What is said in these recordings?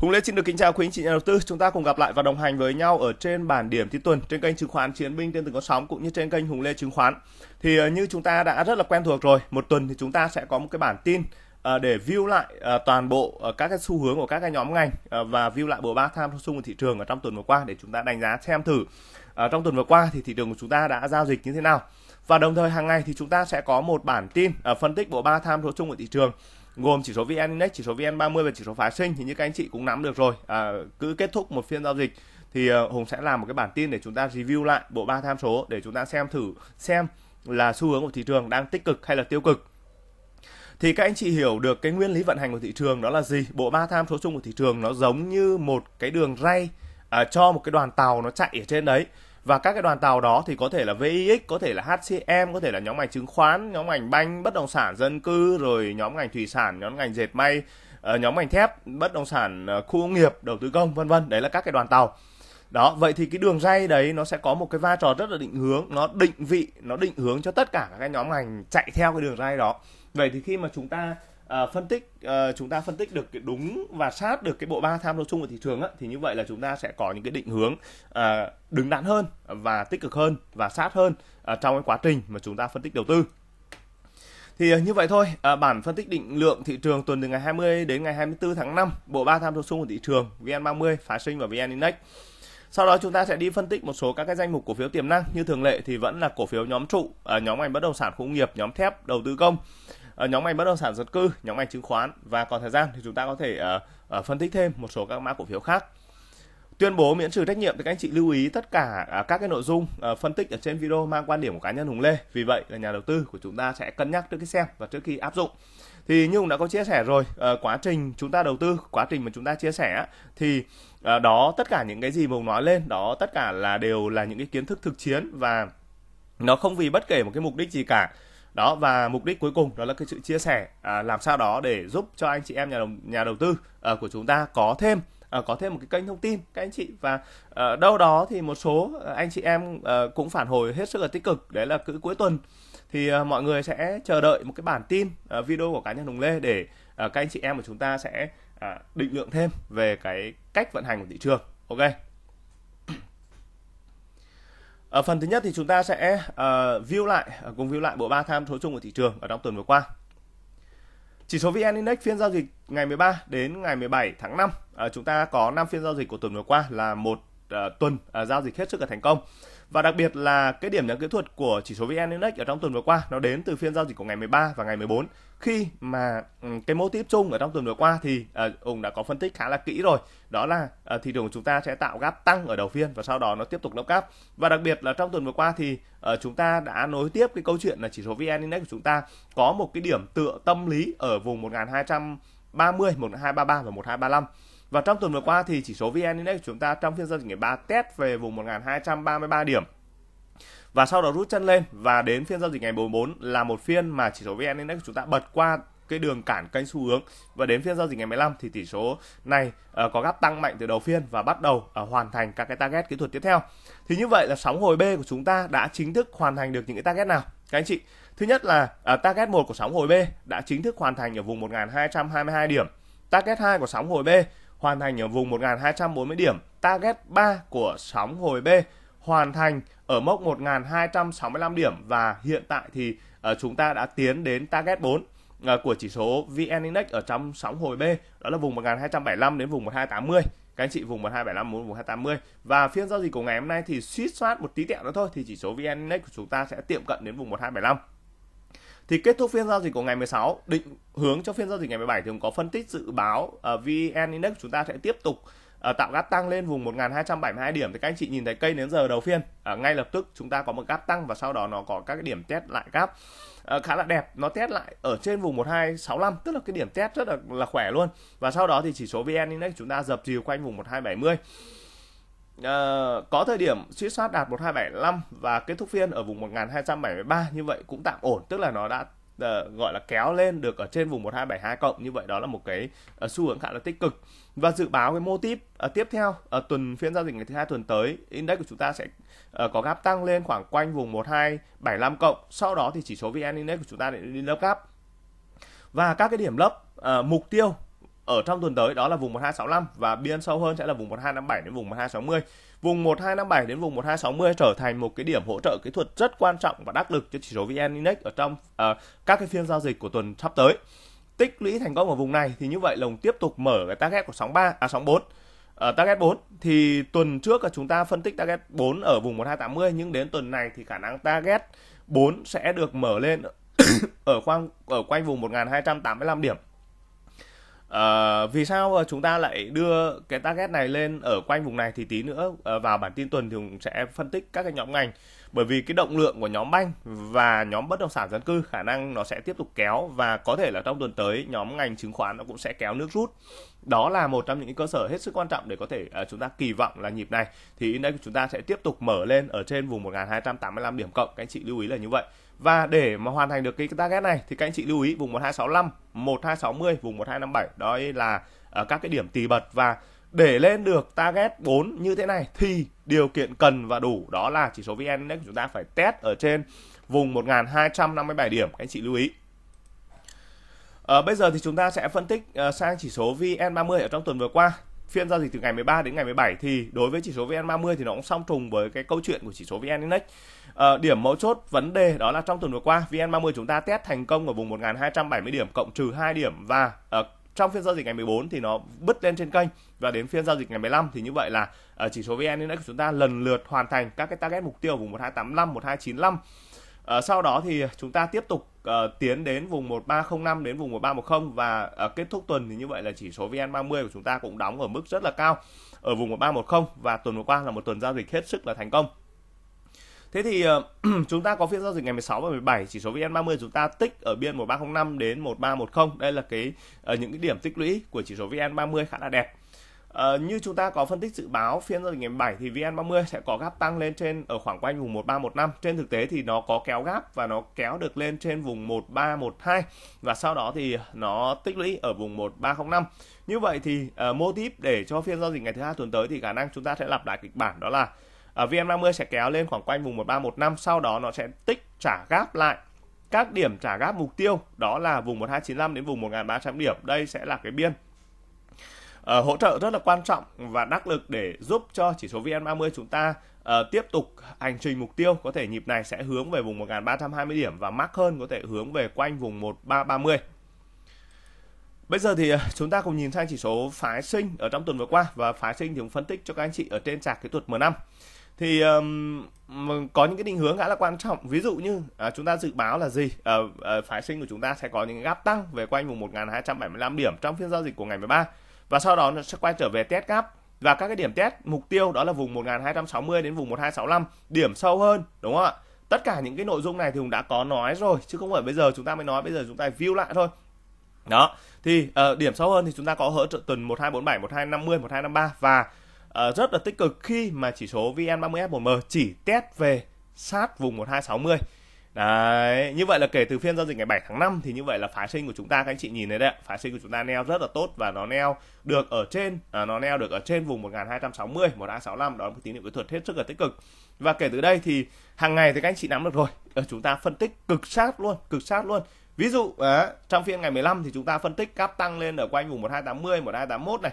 Hùng Lê xin được kính chào quý anh chị nhà đầu tư. Chúng ta cùng gặp lại và đồng hành với nhau ở trên bản điểm thứ tuần trên kênh chứng khoán Chiến binh trên từng có sóng cũng như trên kênh Hùng Lê chứng khoán. Thì ờ, như chúng ta đã rất là quen thuộc rồi, một tuần thì chúng ta sẽ có một cái bản tin ờ, để view lại ờ, toàn bộ các cái xu hướng của các cái nhóm ngành và view lại bộ ba tham sung của thị trường ở trong tuần vừa qua để chúng ta đánh giá xem thử trong tuần vừa qua thì thị trường của chúng ta đã giao dịch như thế nào và đồng thời hàng ngày thì chúng ta sẽ có một bản tin phân tích bộ ba tham số chung của thị trường gồm chỉ số VN Index, chỉ số VN30 và chỉ số phái sinh thì như các anh chị cũng nắm được rồi. À, cứ kết thúc một phiên giao dịch thì ờ, Hùng sẽ làm một cái bản tin để chúng ta review lại bộ ba tham số để chúng ta xem thử xem là xu hướng của thị trường đang tích cực hay là tiêu cực thì các anh chị hiểu được cái nguyên lý vận hành của thị trường đó là gì bộ ba tham số chung của thị trường nó giống như một cái đường ray à, cho một cái đoàn tàu nó chạy ở trên đấy và các cái đoàn tàu đó thì có thể là VIX, có thể là HCM, có thể là nhóm ngành chứng khoán, nhóm ngành banh, bất động sản, dân cư, rồi nhóm ngành thủy sản, nhóm ngành dệt may, ờ, nhóm ngành thép, bất động sản, ờ, khu công nghiệp, đầu tư công, vân vân. Đấy là các cái đoàn tàu. Đó, vậy thì cái đường ray đấy nó sẽ có một cái vai trò rất là định hướng, nó định vị, nó định hướng cho tất cả các cái nhóm ngành chạy theo cái đường ray đó. Vậy thì khi mà chúng ta à, phân tích à, chúng ta phân tích được cái đúng và sát được cái bộ ba tham số chung của thị trường á, thì như vậy là chúng ta sẽ có những cái định hướng à, đứng đắn hơn và tích cực hơn và sát hơn à, trong cái quá trình mà chúng ta phân tích đầu tư thì như vậy thôi, à, bản phân tích định lượng thị trường tuần từ ngày 20 đến ngày 24 tháng 5, bộ ba tham số chung của thị trường VN30, phá sinh và VN Index. Sau đó chúng ta sẽ đi phân tích một số các cái danh mục cổ phiếu tiềm năng như thường lệ thì vẫn là cổ phiếu nhóm trụ, à, nhóm ngành bất động sản công nghiệp, nhóm thép, đầu tư công. Ờ, nhóm ngành bất động sản dân cư, nhóm ngành chứng khoán và còn thời gian thì chúng ta có thể uh, uh, phân tích thêm một số các mã cổ phiếu khác. Tuyên bố miễn trừ trách nhiệm thì các anh chị lưu ý tất cả à, các cái nội dung uh, phân tích ở trên video mang quan điểm của cá nhân Hùng Lê. Vì vậy là nhà đầu tư của chúng ta sẽ cân nhắc trước khi xem và trước khi áp dụng. Thì như Hùng đã có chia sẻ rồi, uh, quá trình chúng ta đầu tư, quá trình mà chúng ta chia sẻ thì uh, đó tất cả những cái gì mà Hùng nói lên, đó tất cả là đều là những cái kiến thức thực chiến và nó không vì bất kể một cái mục đích gì cả đó và mục đích cuối cùng đó là cái sự chia sẻ à, làm sao đó để giúp cho anh chị em nhà đầu, nhà đầu tư à, của chúng ta có thêm À, có thêm một cái kênh thông tin các anh chị và à, đâu đó thì một số à, anh chị em à, cũng phản hồi hết sức là tích cực đấy là cứ cuối tuần thì à, mọi người sẽ chờ đợi một cái bản tin à, video của cá nhân đồng Lê để à, các anh chị em của chúng ta sẽ à, định lượng thêm về cái cách vận hành của thị trường ok ở ờ, phần thứ nhất thì chúng ta sẽ uh, view lại ờ, cùng view lại bộ ba tham số chung của thị trường ở trong tuần vừa qua. Chỉ số VN Index phiên giao dịch ngày 13 đến ngày 17 tháng 5 uh, chúng ta có 5 phiên giao dịch của tuần vừa qua là một uh, tuần uh, giao dịch hết sức là thành công. Và đặc biệt là cái điểm nhấn kỹ thuật của chỉ số VN Index ở trong tuần vừa qua nó đến từ phiên giao dịch của ngày 13 và ngày 14 khi mà ừ, cái mô tiếp chung ở trong tuần vừa qua thì uh, ông đã có phân tích khá là kỹ rồi đó là uh, thị trường của chúng ta sẽ tạo gáp tăng ở đầu phiên và sau đó nó tiếp tục lấp gáp và đặc biệt là trong tuần vừa qua thì uh, chúng ta đã nối tiếp cái câu chuyện là chỉ số vn index của chúng ta có một cái điểm tựa tâm lý ở vùng 1230 1233 và 1235 và trong tuần vừa qua thì chỉ số VN Index của chúng ta trong phiên giao dịch ngày 3 test về vùng 1233 điểm. Và sau đó rút chân lên và đến phiên giao dịch ngày 44 là một phiên mà chỉ số VN Index của chúng ta bật qua cái đường cản kênh xu hướng và đến phiên giao dịch ngày 15 thì tỷ số này uh, có gap tăng mạnh từ đầu phiên và bắt đầu uh, hoàn thành các cái target kỹ thuật tiếp theo. Thì như vậy là sóng hồi B của chúng ta đã chính thức hoàn thành được những cái target nào? Các anh chị, thứ nhất là uh, target 1 của sóng hồi B đã chính thức hoàn thành ở vùng 1222 điểm. Target 2 của sóng hồi B hoàn thành ở vùng 1240 điểm. Target 3 của sóng hồi B hoàn thành ở mốc 1265 điểm và hiện tại thì uh, chúng ta đã tiến đến target 4 uh, ờ, của chỉ số VN Index ở trong sóng hồi B, đó là vùng 1275 đến vùng 1280 các anh chị vùng 1275 đến vùng 280 và phiên giao dịch của ngày hôm nay thì suýt soát một tí tẹo nữa thôi thì chỉ số VN Index của chúng ta sẽ tiệm cận đến vùng 1275 thì kết thúc phiên giao dịch của ngày 16, định hướng cho phiên giao dịch ngày 17 thì cũng có phân tích dự báo ở ờ, uh, VN Index chúng ta sẽ tiếp tục uh, tạo gap tăng lên vùng 1272 điểm thì các anh chị nhìn thấy cây đến giờ đầu phiên uh, ngay lập tức chúng ta có một gap tăng và sau đó nó có các cái điểm test lại gap uh, khá là đẹp nó test lại ở trên vùng 1265 tức là cái điểm test rất là là khỏe luôn và sau đó thì chỉ số VN Index chúng ta dập dìu quanh vùng 1270 Uh, có thời điểm suy soát đạt 1275 và kết thúc phiên ở vùng 1273 như vậy cũng tạm ổn tức là nó đã uh, gọi là kéo lên được ở trên vùng 1272 cộng như vậy đó là một cái uh, xu hướng khá là tích cực và dự báo cái mô típ uh, tiếp theo ở uh, tuần phiên giao dịch ngày thứ hai tuần tới index của chúng ta sẽ uh, có gap tăng lên khoảng quanh vùng 1275 cộng sau đó thì chỉ số vn index của chúng ta lại đi lớp gap và các cái điểm lấp uh, mục tiêu ở trong tuần tới đó là vùng 1265 và biên sâu hơn sẽ là vùng 1257 đến vùng 1260. Vùng 1257 đến vùng 1260 trở thành một cái điểm hỗ trợ kỹ thuật rất quan trọng và đắc lực cho chỉ số VN Index ở trong uh, các cái phiên giao dịch của tuần sắp tới. Tích lũy thành công ở vùng này thì như vậy lồng tiếp tục mở cái target của sóng 3 à sóng 4 ở target 4 thì tuần trước là chúng ta phân tích target 4 ở vùng 1280 nhưng đến tuần này thì khả năng target 4 sẽ được mở lên ở khoang ở quanh vùng 1285 điểm À, vì sao ờ, chúng ta lại đưa cái target này lên ở quanh vùng này thì tí nữa ờ, vào bản tin tuần thì cũng sẽ phân tích các cái nhóm ngành bởi vì cái động lượng của nhóm banh và nhóm bất động sản dân cư khả năng nó sẽ tiếp tục kéo và có thể là trong tuần tới nhóm ngành chứng khoán nó cũng sẽ kéo nước rút đó là một trong những cơ sở hết sức quan trọng để có thể uh, chúng ta kỳ vọng là nhịp này thì index của chúng ta sẽ tiếp tục mở lên ở trên vùng 1285 điểm cộng các anh chị lưu ý là như vậy và để mà hoàn thành được cái target này thì các anh chị lưu ý vùng 1265, 1260, vùng 1257 đó là uh, các cái điểm tì bật và để lên được target 4 như thế này thì điều kiện cần và đủ đó là chỉ số VN của chúng ta phải test ở trên vùng 1257 điểm các anh chị lưu ý. À, bây giờ thì chúng ta sẽ phân tích uh, sang chỉ số VN30 ở trong tuần vừa qua phiên giao dịch từ ngày 13 đến ngày 17 thì đối với chỉ số VN30 thì nó cũng song trùng với cái câu chuyện của chỉ số VN Index. À, điểm mấu chốt vấn đề đó là trong tuần vừa qua VN30 chúng ta test thành công ở vùng 1270 điểm cộng trừ 2 điểm và uh, trong phiên giao dịch ngày 14 thì nó bứt lên trên kênh và đến phiên giao dịch ngày 15 thì như vậy là ở ờ, chỉ số VN Index của chúng ta lần lượt hoàn thành các cái target mục tiêu vùng 1285, 1295 À, sau đó thì chúng ta tiếp tục uh, tiến đến vùng 1305 đến vùng 1310 và uh, kết thúc tuần thì như vậy là chỉ số VN30 của chúng ta cũng đóng ở mức rất là cao ở vùng 1310 và tuần vừa qua là một tuần giao dịch hết sức là thành công. Thế thì uh, chúng ta có phiên giao dịch ngày 16 và 17 chỉ số VN30 chúng ta tích ở biên 1305 đến 1310. Đây là cái uh, những cái điểm tích lũy của chỉ số VN30 khá là đẹp. À, như chúng ta có phân tích dự báo phiên giao dịch ngày 7 thì VN30 sẽ có gap tăng lên trên ở khoảng quanh vùng 1315. Trên thực tế thì nó có kéo gap và nó kéo được lên trên vùng 1312 và sau đó thì nó tích lũy ở vùng 1305. Như vậy thì uh, mô típ để cho phiên giao dịch ngày thứ hai tuần tới thì khả năng chúng ta sẽ lặp lại kịch bản đó là uh, VN30 sẽ kéo lên khoảng quanh vùng 1315 sau đó nó sẽ tích trả gap lại các điểm trả gáp mục tiêu đó là vùng 1295 đến vùng 1300 điểm. Đây sẽ là cái biên Ờ, hỗ trợ rất là quan trọng và đắc lực để giúp cho chỉ số VN30 chúng ta uh, tiếp tục hành trình mục tiêu có thể nhịp này sẽ hướng về vùng 1320 điểm và mắc hơn có thể hướng về quanh vùng 1330. Bây giờ thì ờ, chúng ta cùng nhìn sang chỉ số phái sinh ở trong tuần vừa qua và phái sinh thì cũng phân tích cho các anh chị ở trên chart kỹ thuật M5 thì um, có những cái định hướng khá là quan trọng ví dụ như à, chúng ta dự báo là gì à, à, phái sinh của chúng ta sẽ có những gap tăng về quanh vùng 1275 điểm trong phiên giao dịch của ngày 13 và sau đó nó sẽ quay trở về test gap và các cái điểm test mục tiêu đó là vùng 1260 đến vùng 1265 điểm sâu hơn đúng không ạ tất cả những cái nội dung này thì cũng đã có nói rồi chứ không phải bây giờ chúng ta mới nói bây giờ chúng ta view lại thôi đó thì uh, điểm sâu hơn thì chúng ta có hỗ trợ tuần 1247 1250 1253 và uh, rất là tích cực khi mà chỉ số VN30 F1M chỉ test về sát vùng 1260 Đấy, như vậy là kể từ phiên giao dịch ngày 7 tháng 5 thì như vậy là phá sinh của chúng ta các anh chị nhìn thấy đấy ạ. Phá sinh của chúng ta neo rất là tốt và nó neo được ở trên à, nó neo được ở trên vùng 1260, 1265 đó là một tín hiệu kỹ thuật hết sức là tích cực. Và kể từ đây thì hàng ngày thì các anh chị nắm được rồi. Ờ, chúng ta phân tích cực sát luôn, cực sát luôn. Ví dụ à, trong phiên ngày 15 thì chúng ta phân tích cáp tăng lên ở quanh vùng 1280, 1281 này.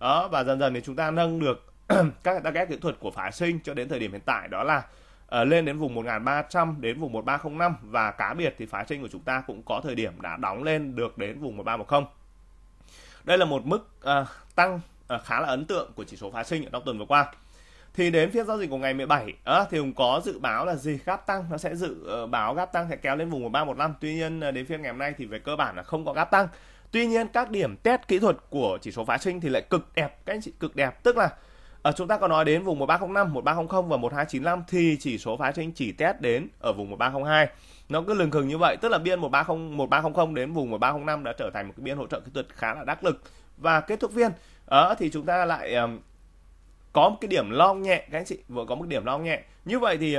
Đó và dần dần thì chúng ta nâng được các cái target kỹ thuật của phá sinh cho đến thời điểm hiện tại đó là Ờ, lên đến vùng 1300 đến vùng 1305 và cá biệt thì phái sinh của chúng ta cũng có thời điểm đã đóng lên được đến vùng 1310. Đây là một mức uh, tăng uh, khá là ấn tượng của chỉ số phái sinh ở trong tuần vừa qua. Thì đến phiên giao dịch của ngày 17 à, thì cũng có dự báo là gì gap tăng nó sẽ dự báo gap tăng sẽ kéo lên vùng 1315. Tuy nhiên đến phiên ngày hôm nay thì về cơ bản là không có gap tăng. Tuy nhiên các điểm test kỹ thuật của chỉ số phái sinh thì lại cực đẹp các anh chị cực đẹp tức là À, chúng ta có nói đến vùng 1305, 1300 và 1295 thì chỉ số phái sinh chỉ test đến ở vùng 1302. Nó cứ lừng khừng như vậy, tức là biên 130 1300 đến vùng 1305 đã trở thành một cái biên hỗ trợ kỹ thuật khá là đắc lực. Và kết thúc viên ở ờ, à, thì chúng ta lại um, có một cái điểm long nhẹ các anh chị, vừa có một cái điểm long nhẹ. Như vậy thì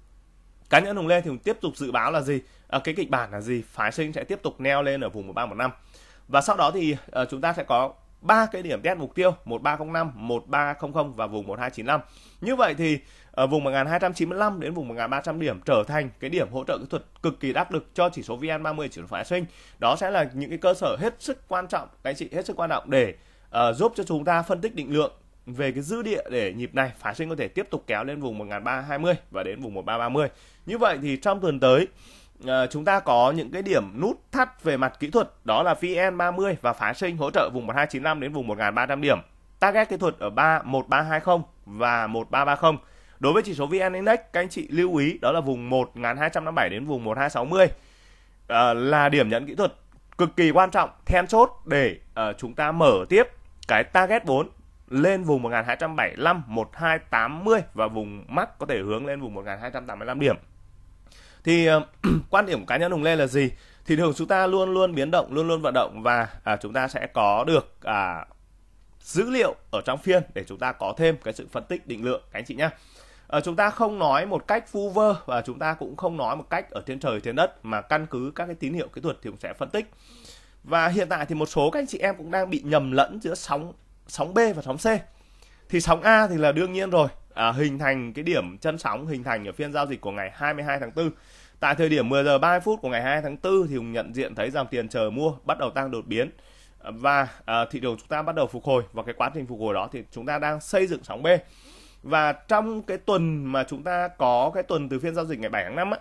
cá nhân Hùng Lê thì Hùng tiếp tục dự báo là gì? À, cái kịch bản là gì? Phái sinh sẽ tiếp tục neo lên ở vùng một một ba năm Và sau đó thì uh, chúng ta sẽ có ba cái điểm test mục tiêu 1305, 1300 và vùng 1295. Như vậy thì ở ờ, vùng 1295 đến vùng 1300 điểm trở thành cái điểm hỗ trợ kỹ thuật cực kỳ đắc lực cho chỉ số VN30 chỉ số phái sinh. Đó sẽ là những cái cơ sở hết sức quan trọng, các anh chị hết sức quan trọng để uh, giúp cho chúng ta phân tích định lượng về cái dư địa để nhịp này phái sinh có thể tiếp tục kéo lên vùng 1320 và đến vùng 1330. Như vậy thì trong tuần tới Ờ, chúng ta có những cái điểm nút thắt về mặt kỹ thuật đó là VN30 và phá sinh hỗ trợ vùng 1295 đến vùng 1300 điểm. Target kỹ thuật ở 3 1320 và 1330. Đối với chỉ số VN Index, các anh chị lưu ý đó là vùng 1257 đến vùng 1260 uh, ờ, là điểm nhận kỹ thuật cực kỳ quan trọng, then chốt để uh, chúng ta mở tiếp cái target 4 lên vùng 1275, 1280 và vùng mắc có thể hướng lên vùng 1285 điểm thì ờ, quan điểm cá nhân hùng lê là gì thị trường chúng ta luôn luôn biến động luôn luôn vận động và à, chúng ta sẽ có được à, dữ liệu ở trong phiên để chúng ta có thêm cái sự phân tích định lượng các anh chị nhé à, ờ, chúng ta không nói một cách phu vơ và chúng ta cũng không nói một cách ở trên trời trên đất mà căn cứ các cái tín hiệu kỹ thuật thì cũng sẽ phân tích và hiện tại thì một số các anh chị em cũng đang bị nhầm lẫn giữa sóng sóng B và sóng C thì sóng A thì là đương nhiên rồi à, hình thành cái điểm chân sóng hình thành ở phiên giao dịch của ngày 22 tháng 4 tại thời điểm 10 giờ 30 phút của ngày 2 tháng 4 thì Hùng nhận diện thấy dòng tiền chờ mua bắt đầu tăng đột biến và à, thị trường chúng ta bắt đầu phục hồi và cái quá trình phục hồi đó thì chúng ta đang xây dựng sóng B và trong cái tuần mà chúng ta có cái tuần từ phiên giao dịch ngày 7 tháng 5 á,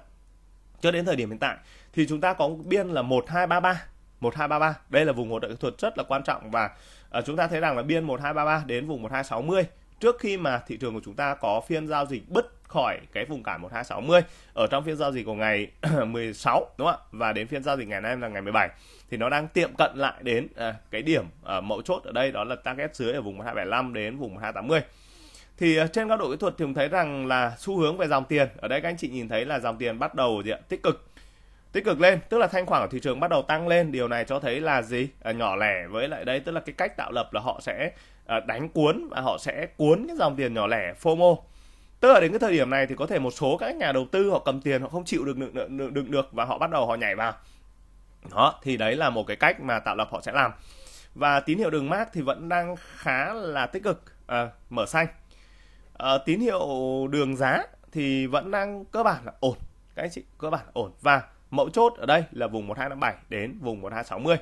cho đến thời điểm hiện tại thì chúng ta có biên là 1233 1233 đây là vùng hỗ trợ kỹ thuật rất là quan trọng và à, chúng ta thấy rằng là biên 1233 đến vùng 1260 trước khi mà thị trường của chúng ta có phiên giao dịch bứt khỏi cái vùng cản 1260 ở trong phiên giao dịch của ngày 16 đúng không ạ và đến phiên giao dịch ngày nay là ngày 17 thì nó đang tiệm cận lại đến à, cái điểm à, mẫu chốt ở đây đó là target dưới ở vùng 1275 đến vùng 1280 thì à, trên góc độ kỹ thuật thì mình thấy rằng là xu hướng về dòng tiền ở đây các anh chị nhìn thấy là dòng tiền bắt đầu gì ạ? tích cực tích cực lên tức là thanh khoản của thị trường bắt đầu tăng lên điều này cho thấy là gì à, nhỏ lẻ với lại đây tức là cái cách tạo lập là họ sẽ à, đánh cuốn và họ sẽ cuốn cái dòng tiền nhỏ lẻ FOMO tức là đến cái thời điểm này thì có thể một số các nhà đầu tư họ cầm tiền họ không chịu được đựng được, được, được, được và họ bắt đầu họ nhảy vào đó thì đấy là một cái cách mà tạo lập họ sẽ làm và tín hiệu đường mát thì vẫn đang khá là tích cực à, mở xanh à, tín hiệu đường giá thì vẫn đang cơ bản là ổn các anh chị cơ bản ổn và mẫu chốt ở đây là vùng 1257 đến vùng 1260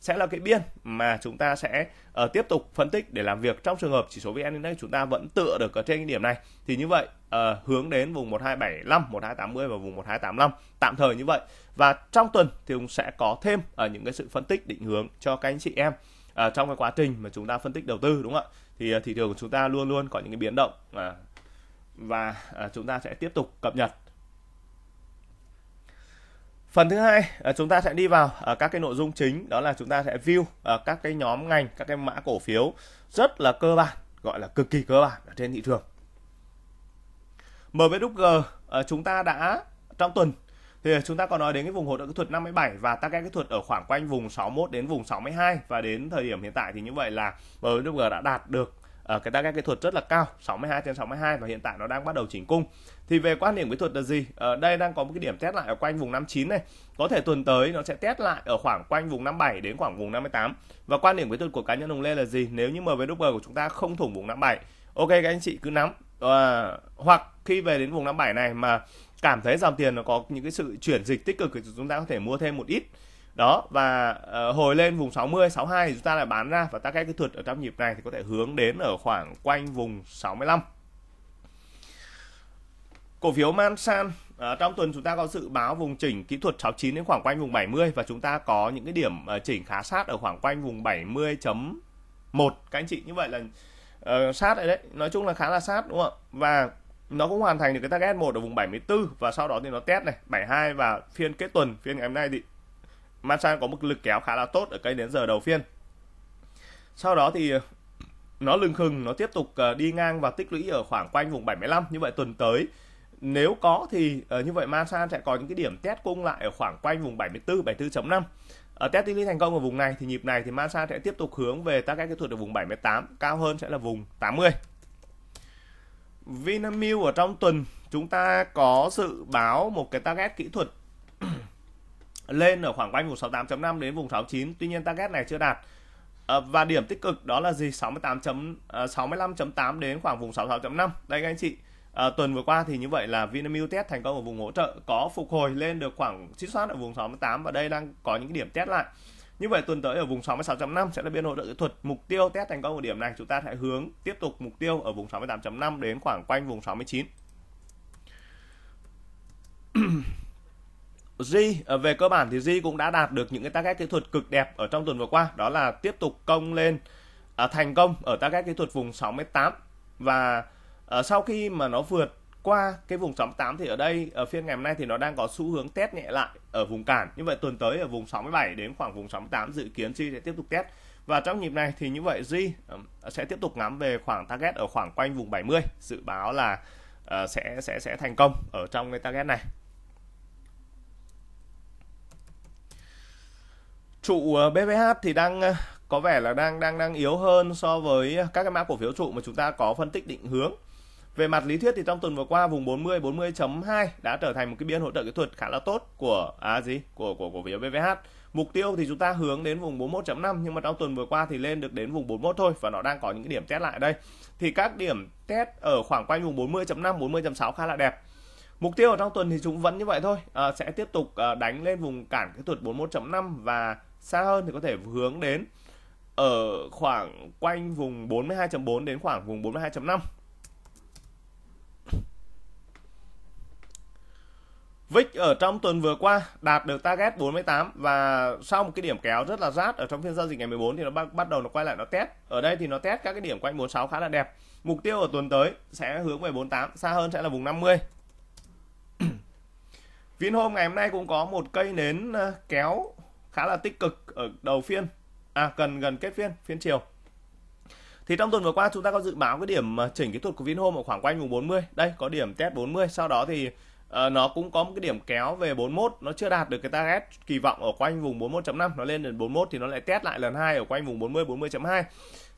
sẽ là cái biên mà chúng ta sẽ uh, tiếp tục phân tích để làm việc trong trường hợp chỉ số VN Index chúng ta vẫn tựa được ở trên cái điểm này thì như vậy uh, hướng đến vùng 1275, 1280 và vùng 1285 tạm thời như vậy và trong tuần thì cũng sẽ có thêm ở ờ, uh, những cái sự phân tích định hướng cho các anh chị em uh, trong cái quá trình mà chúng ta phân tích đầu tư đúng không ạ thì uh, thị trường của chúng ta luôn luôn có những cái biến động uh, và uh, chúng ta sẽ tiếp tục cập nhật Phần thứ hai ờ, chúng ta sẽ đi vào ờ, các cái nội dung chính đó là chúng ta sẽ view ờ, các cái nhóm ngành, các cái mã cổ phiếu rất là cơ bản, gọi là cực kỳ cơ bản ở trên thị trường. MVG chúng ta đã trong tuần thì chúng ta còn nói đến cái vùng hỗ trợ kỹ thuật 57 và ta cái kỹ thuật ở khoảng quanh vùng 61 đến vùng 62 và đến thời điểm hiện tại thì như vậy là MVG đã đạt được ở ờ, cái target kỹ thuật rất là cao 62 trên 62 và hiện tại nó đang bắt đầu chỉnh cung thì về quan điểm kỹ thuật là gì ở ờ, đây đang có một cái điểm test lại ở quanh vùng 59 này có thể tuần tới nó sẽ test lại ở khoảng quanh vùng 57 đến khoảng vùng 58 và quan điểm kỹ thuật của cá nhân Hùng Lê là gì nếu như MVDG của chúng ta không thủng vùng 57 ok các anh chị cứ nắm à, hoặc khi về đến vùng 57 này mà cảm thấy dòng tiền nó có những cái sự chuyển dịch tích cực thì chúng ta có thể mua thêm một ít đó và uh, hồi lên vùng 60 62 thì chúng ta lại bán ra và ta cái kỹ thuật ở trong nhịp này thì có thể hướng đến ở khoảng quanh vùng 65 cổ phiếu Mansan À, trong tuần chúng ta có dự báo vùng chỉnh kỹ thuật 69 đến khoảng quanh vùng 70 và chúng ta có những cái điểm uh, chỉnh khá sát ở khoảng quanh vùng 70.1 các anh chị như vậy là uh, sát đấy đấy nói chung là khá là sát đúng không ạ và nó cũng hoàn thành được cái target 1 ở vùng 74 và sau đó thì nó test này 72 và phiên kết tuần phiên ngày hôm nay thì Manchan có một lực kéo khá là tốt ở cây đến giờ đầu phiên sau đó thì ờ, nó lưng khừng nó tiếp tục ờ, đi ngang và tích lũy ở khoảng quanh vùng 75 như vậy tuần tới nếu có thì ờ, như vậy Masan sẽ có những cái điểm test cung lại ở khoảng quanh vùng 74 74.5 ở test tích lũy thành công ở vùng này thì nhịp này thì Masan sẽ tiếp tục hướng về các cái kỹ thuật ở vùng 78 cao hơn sẽ là vùng 80 Vinamilk ở trong tuần chúng ta có dự báo một cái target kỹ thuật lên ở khoảng quanh vùng 68.5 đến vùng 69 tuy nhiên target này chưa đạt ờ, và điểm tích cực đó là gì 68 chấm à, ờ, 65.8 đến khoảng vùng 66.5 đây các anh chị à, tuần vừa qua thì như vậy là Vinamilk test thành công ở vùng hỗ trợ có phục hồi lên được khoảng chiết soát ở vùng 68 và đây đang có những điểm test lại như vậy tuần tới ở vùng 66.5 sẽ là biên hỗ trợ kỹ thuật mục tiêu test thành công ở điểm này chúng ta sẽ hướng tiếp tục mục tiêu ở vùng 68.5 đến khoảng quanh vùng 69 Ri à, về cơ bản thì Ri cũng đã đạt được những cái target kỹ thuật cực đẹp ở trong tuần vừa qua đó là tiếp tục công lên à, thành công ở target kỹ thuật vùng 68 và à, sau khi mà nó vượt qua cái vùng 68 thì ở đây ở à, phiên ngày hôm nay thì nó đang có xu hướng test nhẹ lại ở vùng cản như vậy tuần tới ở vùng 67 đến khoảng vùng 68 dự kiến Ri sẽ tiếp tục test và trong nhịp này thì như vậy Ri à, sẽ tiếp tục ngắm về khoảng target ở khoảng quanh vùng 70 dự báo là sẽ sẽ sẽ thành công ở trong cái target này trụ ờ, BVH thì đang ờ, có vẻ là đang đang đang yếu hơn so với các cái mã cổ phiếu trụ mà chúng ta có phân tích định hướng. Về mặt lý thuyết thì trong tuần vừa qua vùng 40 40.2 đã trở thành một cái biên hỗ trợ kỹ thuật khá là tốt của à gì của của cổ phiếu BVH. Mục tiêu thì chúng ta hướng đến vùng 41.5 nhưng mà trong tuần vừa qua thì lên được đến vùng 41 thôi và nó đang có những cái điểm test lại đây. Thì các điểm test ở khoảng quanh vùng 40.5 40.6 khá là đẹp. Mục tiêu ở trong tuần thì chúng vẫn như vậy thôi, à, sẽ tiếp tục đánh lên vùng cản kỹ thuật 41.5 và xa hơn thì có thể hướng đến ở khoảng quanh vùng 42.4 đến khoảng vùng 42.5. VIX ở trong tuần vừa qua đạt được target 48 và sau một cái điểm kéo rất là rát ở trong phiên giao dịch ngày 14 thì nó bắt, bắt đầu nó quay lại nó test. Ở đây thì nó test các cái điểm quanh 46 khá là đẹp. Mục tiêu ở tuần tới sẽ hướng về 48, xa hơn sẽ là vùng 50. Vinhome ngày hôm nay cũng có một cây nến ờ, kéo khá là tích cực ở đầu phiên à gần gần kết phiên phiên chiều thì trong tuần vừa qua chúng ta có dự báo cái điểm à, chỉnh kỹ thuật của Vinhome ở khoảng quanh vùng 40 đây có điểm test 40 sau đó thì uh, nó cũng có một cái điểm kéo về 41 nó chưa đạt được cái target kỳ vọng ở quanh vùng 41.5 nó lên đến 41 thì nó lại test lại lần hai ở quanh vùng 40 40.2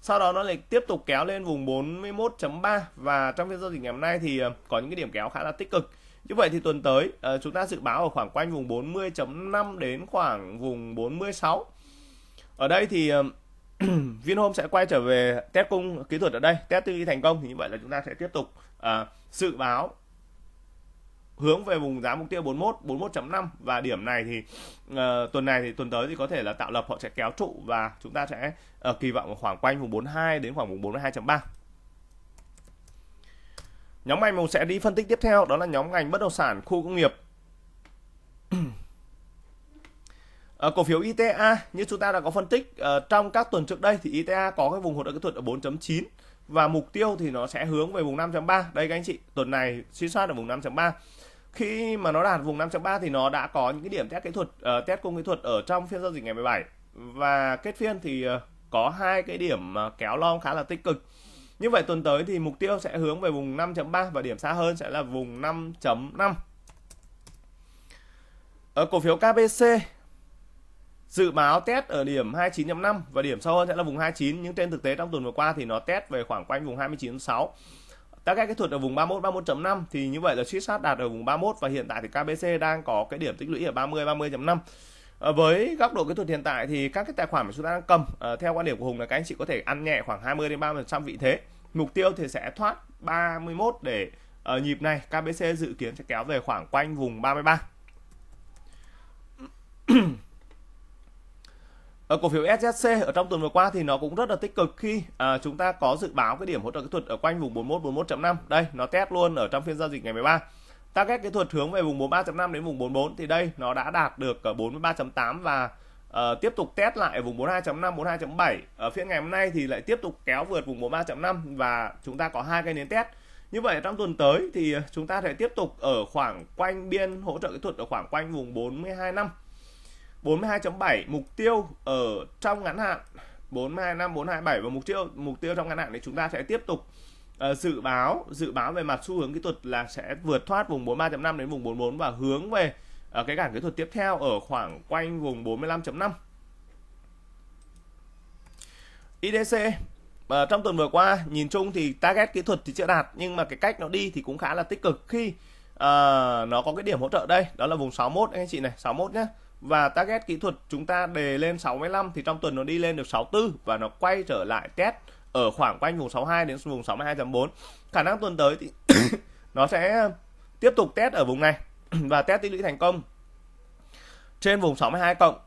sau đó nó lại tiếp tục kéo lên vùng 41.3 và trong phiên giao dịch ngày hôm nay thì à, có những cái điểm kéo khá là tích cực như vậy thì tuần tới uh, chúng ta dự báo ở khoảng quanh vùng 40.5 đến khoảng vùng 46. Ở đây thì uh, Vinhome sẽ quay trở về test cung kỹ thuật ở đây, test tư duy thành công thì như vậy là chúng ta sẽ tiếp tục à, dự báo hướng về vùng giá mục tiêu 41, 41.5 và điểm này thì à, tuần này thì tuần tới thì có thể là tạo lập họ sẽ kéo trụ và chúng ta sẽ à, kỳ vọng khoảng quanh vùng 42 đến khoảng vùng 42.3. Nhóm ngành mình sẽ đi phân tích tiếp theo đó là nhóm ngành bất động sản khu công nghiệp. À, cổ phiếu ITA như chúng ta đã có phân tích à, trong các tuần trước đây thì ITA có cái vùng hỗ trợ kỹ thuật ở 4.9 và mục tiêu thì nó sẽ hướng về vùng 5.3. Đây các anh chị, tuần này suy soát ở vùng 5.3. Khi mà nó đạt vùng 5.3 thì nó đã có những cái điểm test kỹ thuật uh, test công kỹ thuật ở trong phiên giao dịch ngày 17 và kết phiên thì uh, có hai cái điểm uh, kéo lon khá là tích cực. Như vậy tuần tới thì mục tiêu sẽ hướng về vùng 5.3 và điểm xa hơn sẽ là vùng 5.5. Ở cổ phiếu KBC dự báo test ở điểm 29.5 và điểm sâu hơn sẽ là vùng 29 nhưng trên thực tế trong tuần vừa qua thì nó test về khoảng quanh vùng 29.6 các cái kỹ thuật ở vùng 31 31.5 thì như vậy là suýt sát đạt ở vùng 31 và hiện tại thì KBC đang có cái điểm tích lũy ở 30 30.5 Ờ, với góc độ kỹ thuật hiện tại thì các cái tài khoản mà chúng ta đang cầm ờ, theo quan điểm của Hùng là các anh chị có thể ăn nhẹ khoảng 20 đến 30% vị thế. Mục tiêu thì sẽ thoát 31 để ở ờ, nhịp này KBC dự kiến sẽ kéo về khoảng quanh vùng 33. ở cổ phiếu SJC ở trong tuần vừa qua thì nó cũng rất là tích cực khi à, chúng ta có dự báo cái điểm hỗ trợ kỹ thuật ở quanh vùng 41 41.5 đây nó test luôn ở trong phiên giao dịch ngày 13 ta ghét cái thuật hướng về vùng 43.5 đến vùng 44 thì đây nó đã đạt được 43.8 ờ, và uh, tiếp tục test lại vùng 42.5 42.7 ở phiên ngày hôm nay thì lại tiếp tục kéo vượt vùng 43.5 và chúng ta có hai cây nến test như vậy trong tuần tới thì chúng ta sẽ tiếp tục ở khoảng quanh biên hỗ trợ kỹ thuật ở khoảng quanh vùng 42 năm 42.7 mục tiêu ở trong ngắn hạn 42 năm 427 và mục tiêu mục tiêu trong ngắn hạn thì chúng ta sẽ tiếp tục Ờ, dự báo dự báo về mặt xu hướng kỹ thuật là sẽ vượt thoát vùng 43.5 đến vùng 44 và hướng về uh, cái cản kỹ thuật tiếp theo ở khoảng quanh vùng 45.5 IDC à, trong tuần vừa qua nhìn chung thì target kỹ thuật thì chưa đạt nhưng mà cái cách nó đi thì cũng khá là tích cực khi à, nó có cái điểm hỗ trợ đây đó là vùng 61 anh chị này 61 nhé và target kỹ thuật chúng ta đề lên 65 thì trong tuần nó đi lên được 64 và nó quay trở lại test ở khoảng quanh vùng 62 đến vùng 62.4 khả năng tuần tới thì nó sẽ tiếp tục test ở vùng này và test tích lũy thành công trên vùng 62 cộng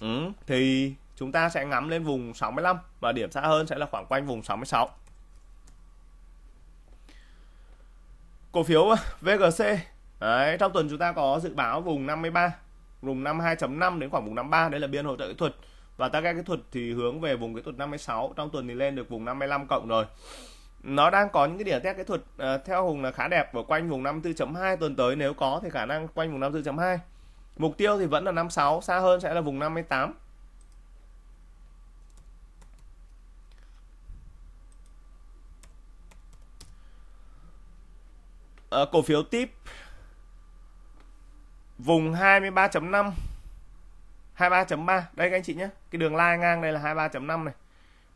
ừ, thì chúng ta sẽ ngắm lên vùng 65 và điểm xa hơn sẽ là khoảng quanh vùng 66 cổ phiếu VGC đấy, trong tuần chúng ta có dự báo vùng 53 vùng 52.5 đến khoảng vùng 53 đấy là biên hỗ trợ kỹ thuật và target kỹ thuật thì hướng về vùng kỹ thuật 56 trong tuần thì lên được vùng 55 cộng rồi nó đang có những cái điểm test kỹ thuật uh, theo Hùng là khá đẹp ở quanh vùng 54.2 tuần tới nếu có thì khả năng quanh vùng 54.2 mục tiêu thì vẫn là 56 xa hơn sẽ là vùng 58 uh, ờ, cổ phiếu tiếp vùng 23.5 23.3 đây các anh chị nhé cái đường lai ngang đây là 23.5 này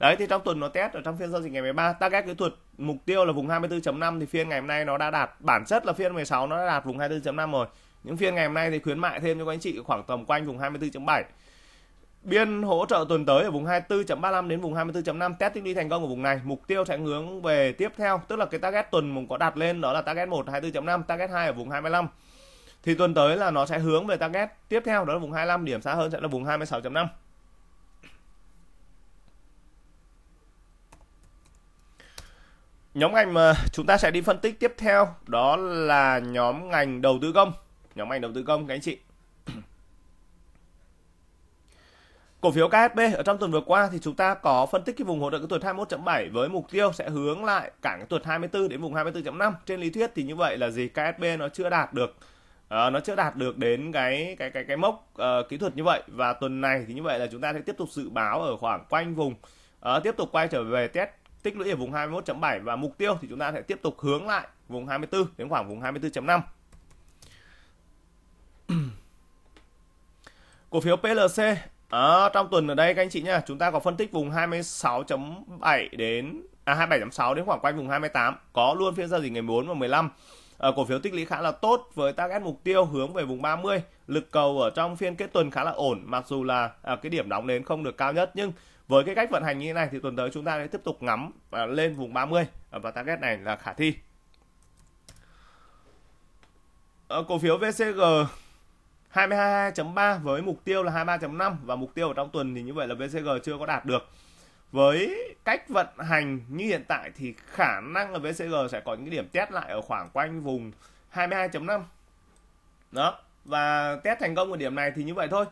đấy thì trong tuần nó test ở trong phiên giao dịch ngày 13 target kỹ thuật mục tiêu là vùng 24.5 thì phiên ngày hôm nay nó đã đạt bản chất là phiên 16 nó đã đạt vùng 24.5 rồi những phiên ngày hôm nay thì khuyến mại thêm cho các anh chị khoảng tầm quanh vùng 24.7 biên hỗ trợ tuần tới ở vùng 24.35 đến vùng 24.5 test tiếp đi thành công ở vùng này mục tiêu sẽ hướng về tiếp theo tức là cái target tuần mình có đặt lên đó là target 1 24.5 target 2 ở vùng 25 thì tuần tới là nó sẽ hướng về target tiếp theo đó là vùng 25 điểm xa hơn sẽ là vùng 26.5 nhóm ngành mà chúng ta sẽ đi phân tích tiếp theo đó là nhóm ngành đầu tư công nhóm ngành đầu tư công các anh chị cổ phiếu KSB ở trong tuần vừa qua thì chúng ta có phân tích cái vùng hỗ trợ cái tuột 21.7 với mục tiêu sẽ hướng lại cả cái tuột 24 đến vùng 24.5 trên lý thuyết thì như vậy là gì KSB nó chưa đạt được Ờ, nó chưa đạt được đến cái cái cái cái mốc uh, kỹ thuật như vậy và tuần này thì như vậy là chúng ta sẽ tiếp tục dự báo ở khoảng quanh vùng uh, tiếp tục quay trở về test tích lũy ở vùng 21.7 và mục tiêu thì chúng ta sẽ tiếp tục hướng lại vùng 24 đến khoảng vùng 24.5 cổ phiếu PLC à, trong tuần ở đây các anh chị nha chúng ta có phân tích vùng 26.7 đến à, 27.6 đến khoảng quanh vùng 28 có luôn phiên giao dịch ngày 4 và 15 Ờ, cổ phiếu tích lũy khá là tốt với target mục tiêu hướng về vùng 30, lực cầu ở trong phiên kết tuần khá là ổn mặc dù là à, cái điểm đóng đến không được cao nhất nhưng với cái cách vận hành như thế này thì tuần tới chúng ta sẽ tiếp tục ngắm à, lên vùng 30 à, ờ, và target này là khả thi. Ờ, cổ phiếu VCG 22.3 với mục tiêu là 23.5 và mục tiêu ở trong tuần thì như vậy là VCG chưa có đạt được với cách vận hành như hiện tại thì khả năng là VCG sẽ có những điểm test lại ở khoảng quanh vùng 22.5 đó và test thành công ở điểm này thì như vậy thôi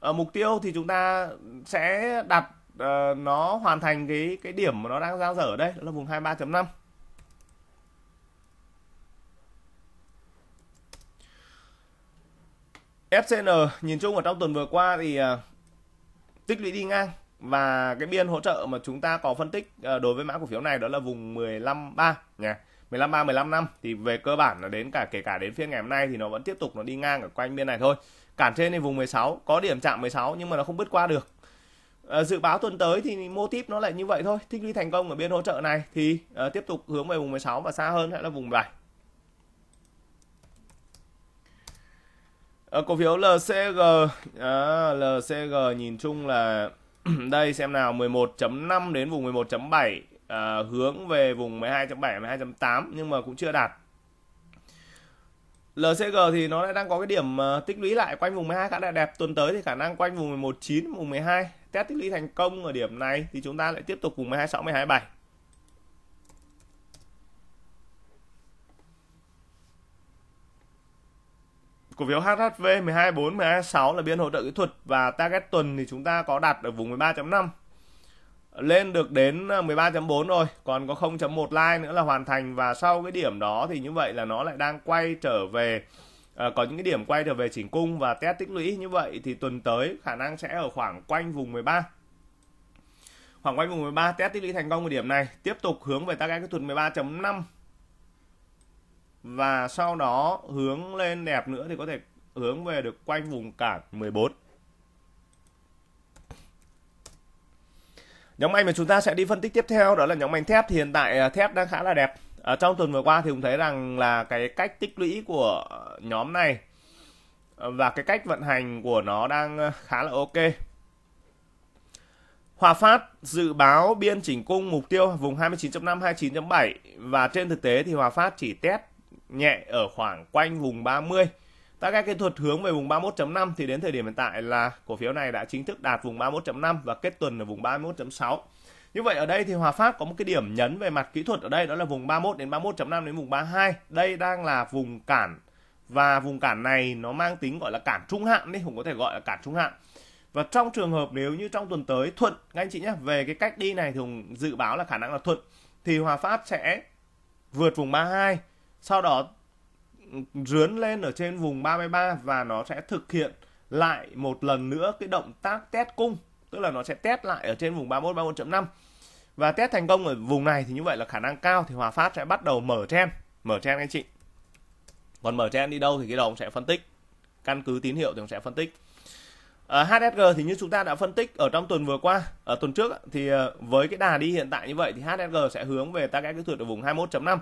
ở ờ, mục tiêu thì chúng ta sẽ đặt uh, nó hoàn thành cái cái điểm mà nó đang giao dở ở đây đó là vùng 23.5 FCN nhìn chung ở trong tuần vừa qua thì uh, tích lũy đi ngang và cái biên hỗ trợ mà chúng ta có phân tích ờ, đối với mã cổ phiếu này đó là vùng 153 nha. 153 15 năm thì về cơ bản là đến cả kể cả đến phiên ngày hôm nay thì nó vẫn tiếp tục nó đi ngang ở quanh biên này thôi. Cản trên thì vùng 16 có điểm chạm 16 nhưng mà nó không bứt qua được. À, dự báo tuần tới thì mô típ nó lại như vậy thôi. Thích ly thành công ở biên hỗ trợ này thì à, tiếp tục hướng về vùng 16 và xa hơn sẽ là vùng 7. cổ phiếu LCG à, LCG nhìn chung là đây xem nào 11.5 đến vùng 11.7 à, hướng về vùng 12.7 12.8 nhưng mà cũng chưa đạt LCG thì nó đang có cái điểm uh, tích lũy lại quanh vùng 12 khá là đẹp tuần tới thì khả năng quanh vùng 11 9 vùng 12 test tích lũy thành công ở điểm này thì chúng ta lại tiếp tục vùng 12 6 12 7 cổ phiếu HHV 124, 126 là biên hỗ trợ kỹ thuật và target tuần thì chúng ta có đặt ở vùng 13.5 lên được đến 13.4 ờ, rồi còn có 0.1 line nữa là hoàn thành và sau cái điểm đó thì như vậy là nó lại đang quay trở về à, có những cái điểm quay trở về chỉnh cung và test tích lũy như vậy thì tuần tới khả năng sẽ ở khoảng quanh vùng 13 khoảng quanh vùng 13 test tích lũy thành công của điểm này tiếp tục hướng về target kỹ thuật 13.5 và sau đó hướng lên đẹp nữa thì có thể hướng về được quanh vùng cản 14 Nhóm ngành mà chúng ta sẽ đi phân tích tiếp theo đó là nhóm ngành thép thì hiện tại à, thép đang khá là đẹp. Ở à, trong tuần vừa qua thì cũng thấy rằng là cái cách tích lũy của nhóm này à, và cái cách vận hành của nó đang khá là ok. Hòa Phát dự báo biên chỉnh cung mục tiêu vùng 29.5 29.7 và trên thực tế thì Hòa Phát chỉ test nhẹ ở khoảng quanh vùng 30. Tại các kỹ thuật hướng về vùng 31.5 thì đến thời điểm hiện tại là cổ phiếu này đã chính thức đạt vùng 31.5 và kết tuần ở vùng 31.6. Như vậy ở đây thì Hòa Phát có một cái điểm nhấn về mặt kỹ thuật ở đây đó là vùng 31 đến 31.5 đến vùng 32. Đây đang là vùng cản và vùng cản này nó mang tính gọi là cản trung hạn đi, cũng có thể gọi là cản trung hạn. Và trong trường hợp nếu như trong tuần tới Thuận các anh chị nhé, về cái cách đi này thì Hùng dự báo là khả năng là Thuận thì Hòa Phát sẽ vượt vùng 32 sau đó ừ, rướn lên ở trên vùng 33 và nó sẽ thực hiện lại một lần nữa cái động tác test cung tức là nó sẽ test lại ở trên vùng 31 31.5 và test thành công ở vùng này thì như vậy là khả năng cao thì Hòa Phát sẽ bắt đầu mở trend mở trend anh chị còn mở trend đi đâu thì cái đầu sẽ phân tích căn cứ tín hiệu thì sẽ phân tích Ờ, HSG thì như chúng ta đã phân tích ở trong tuần vừa qua, ở tuần trước thì ờ, với cái đà đi hiện tại như vậy thì HSG sẽ hướng về target kỹ thuật ở vùng 21.5.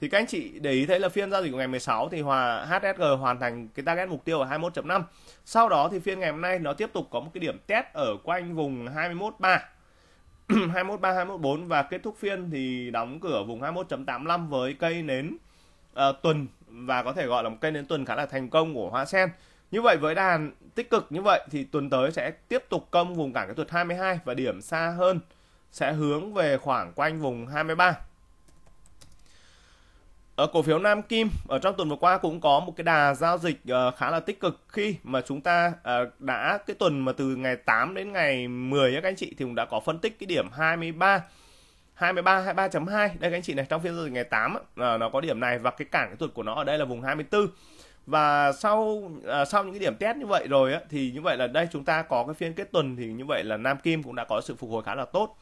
Thì các anh chị để ý thấy là phiên giao dịch của ngày 16 thì hòa HSG hoàn thành cái target mục tiêu ở 21.5. Sau đó thì phiên ngày hôm nay nó tiếp tục có một cái điểm test ở quanh vùng 21.3. 213 214 và kết thúc phiên thì đóng cửa vùng 21.85 với cây nến uh, tuần và có thể gọi là một cây nến tuần khá là thành công của Hoa Sen. Như vậy với đà tích cực như vậy thì tuần tới sẽ tiếp tục công vùng cản kỹ thuật 22 và điểm xa hơn sẽ hướng về khoảng quanh vùng 23. Ở cổ phiếu Nam Kim ở trong tuần vừa qua cũng có một cái đà giao dịch ờ, khá là tích cực khi mà chúng ta ờ, đã cái tuần mà từ ngày 8 đến ngày 10 các anh chị thì cũng đã có phân tích cái điểm 23 23 23.2 đây các anh chị này trong phiên giao dịch ngày 8 ờ, nó có điểm này và cái cản kỹ thuật của nó ở đây là vùng 24 và sau à, sau những cái điểm test như vậy rồi á, thì như vậy là đây chúng ta có cái phiên kết tuần thì như vậy là Nam Kim cũng đã có sự phục hồi khá là tốt